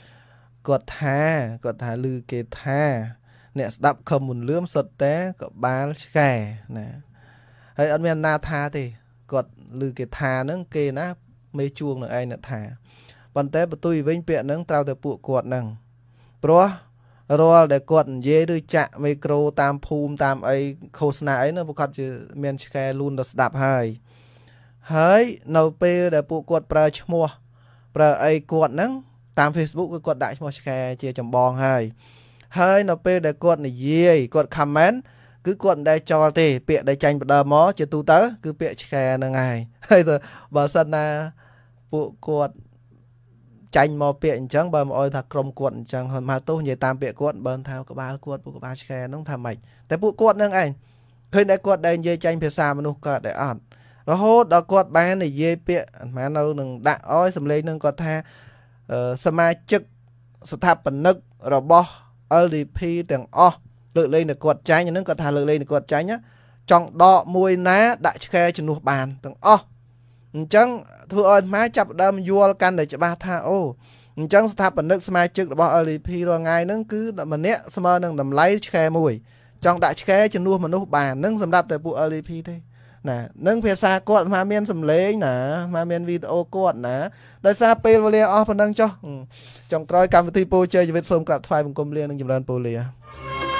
គាត់ថាគាត់ថាឮគេថា អ្នកស្ដាប់ខំមិនលឿមសុទ្ធតែក៏បាលឆ្កែណាហើយអត់មានណាថាទេគាត់ឮគេថាហ្នឹង គេណា មេជួងនឹងឯងណាថាប៉ុន្តែបទុយវិញពាក្យហ្នឹងត្រូវតែពួកគាត់ហ្នឹងព្រោះរាល់ដែលគាត់និយាយឬចាក់មីក្រូតាមភូមិតាមអីឃោសនាអីនោះពួកគាត់ជាមានឆ្កែលូនទៅស្ដាប់ហើយហើយនៅពេលដែលពួកគាត់ប្រើឈ្មោះ ប្រើអីគាត់ហ្នឹងតាម Facebook គឺគាត់ដាក់ឈ្មោះឆ្កែជាចម្បងហើយហើយនៅពេលដែលគាត់និយាយគាត់ comment គឺគាត់មិនដែលចោលទេពាក្យដែលចាញ់បដើមកជាទូទៅគឺពាក្យឆ្កែហ្នឹងហើយហើយទៅបើសិនណាពួកគាត់ចាញ់មកពាក្យអញ្ចឹងបើមកអោយថាក្រុមគាត់អញ្ចឹងហ្នឹងមកទោះនិយាយតាមពាក្យគាត់បើថាក្បាលគាត់ពួកក្បាលឆ្កែហ្នឹងថាម៉េចតែពួកគាត់ហ្នឹងឯងឃើញតែគាត់ដែលនិយាយចាញ់ភាសាមនុស្សកើតតែអត់រហូតដល់គាត់បាននិយាយពាក្យអានៅនឹងដាក់អោយសំឡេងនឹងគាត់ថាសមាជិកស្ថាបនិករបស់ LDP ទាំងអស់លើកលែងតែគាត់ចាញ់ហ្នឹងគាត់ថាលើកលែងតែគាត់ចាញ់ណាចង់ដកមួយណាដាក់ឆ្កែជំនួសបានទាំងអស់អញ្ចឹង ធ្វើឲ្យអាត្មាចាប់ដើមយល់កាន់តែច្បាស់ថាអូអញ្ចឹងស្ថាបនិកសមាជិករបស់ LDP រាល់ថ្ងៃហ្នឹងគឺម្នាក់ស្មើនឹងតម្លៃឆ្កែមួយ ចង់ដាក់ឆ្កែជំនួសមនុស្សបាននឹងសម្រាប់តែពួក LDP ទេណានឹងភាសាគាត់អាមានសំឡេងណាអាមានវីដេអូគាត់ណាដោយសារពេលវេលាអស់ប៉ុណ្ណឹងចុះចុងក្រោយកម្មវិធីពូជ័យជីវិតសូមក្រាបថ្វាយបង្គំលានឹងចម្រើនពូលា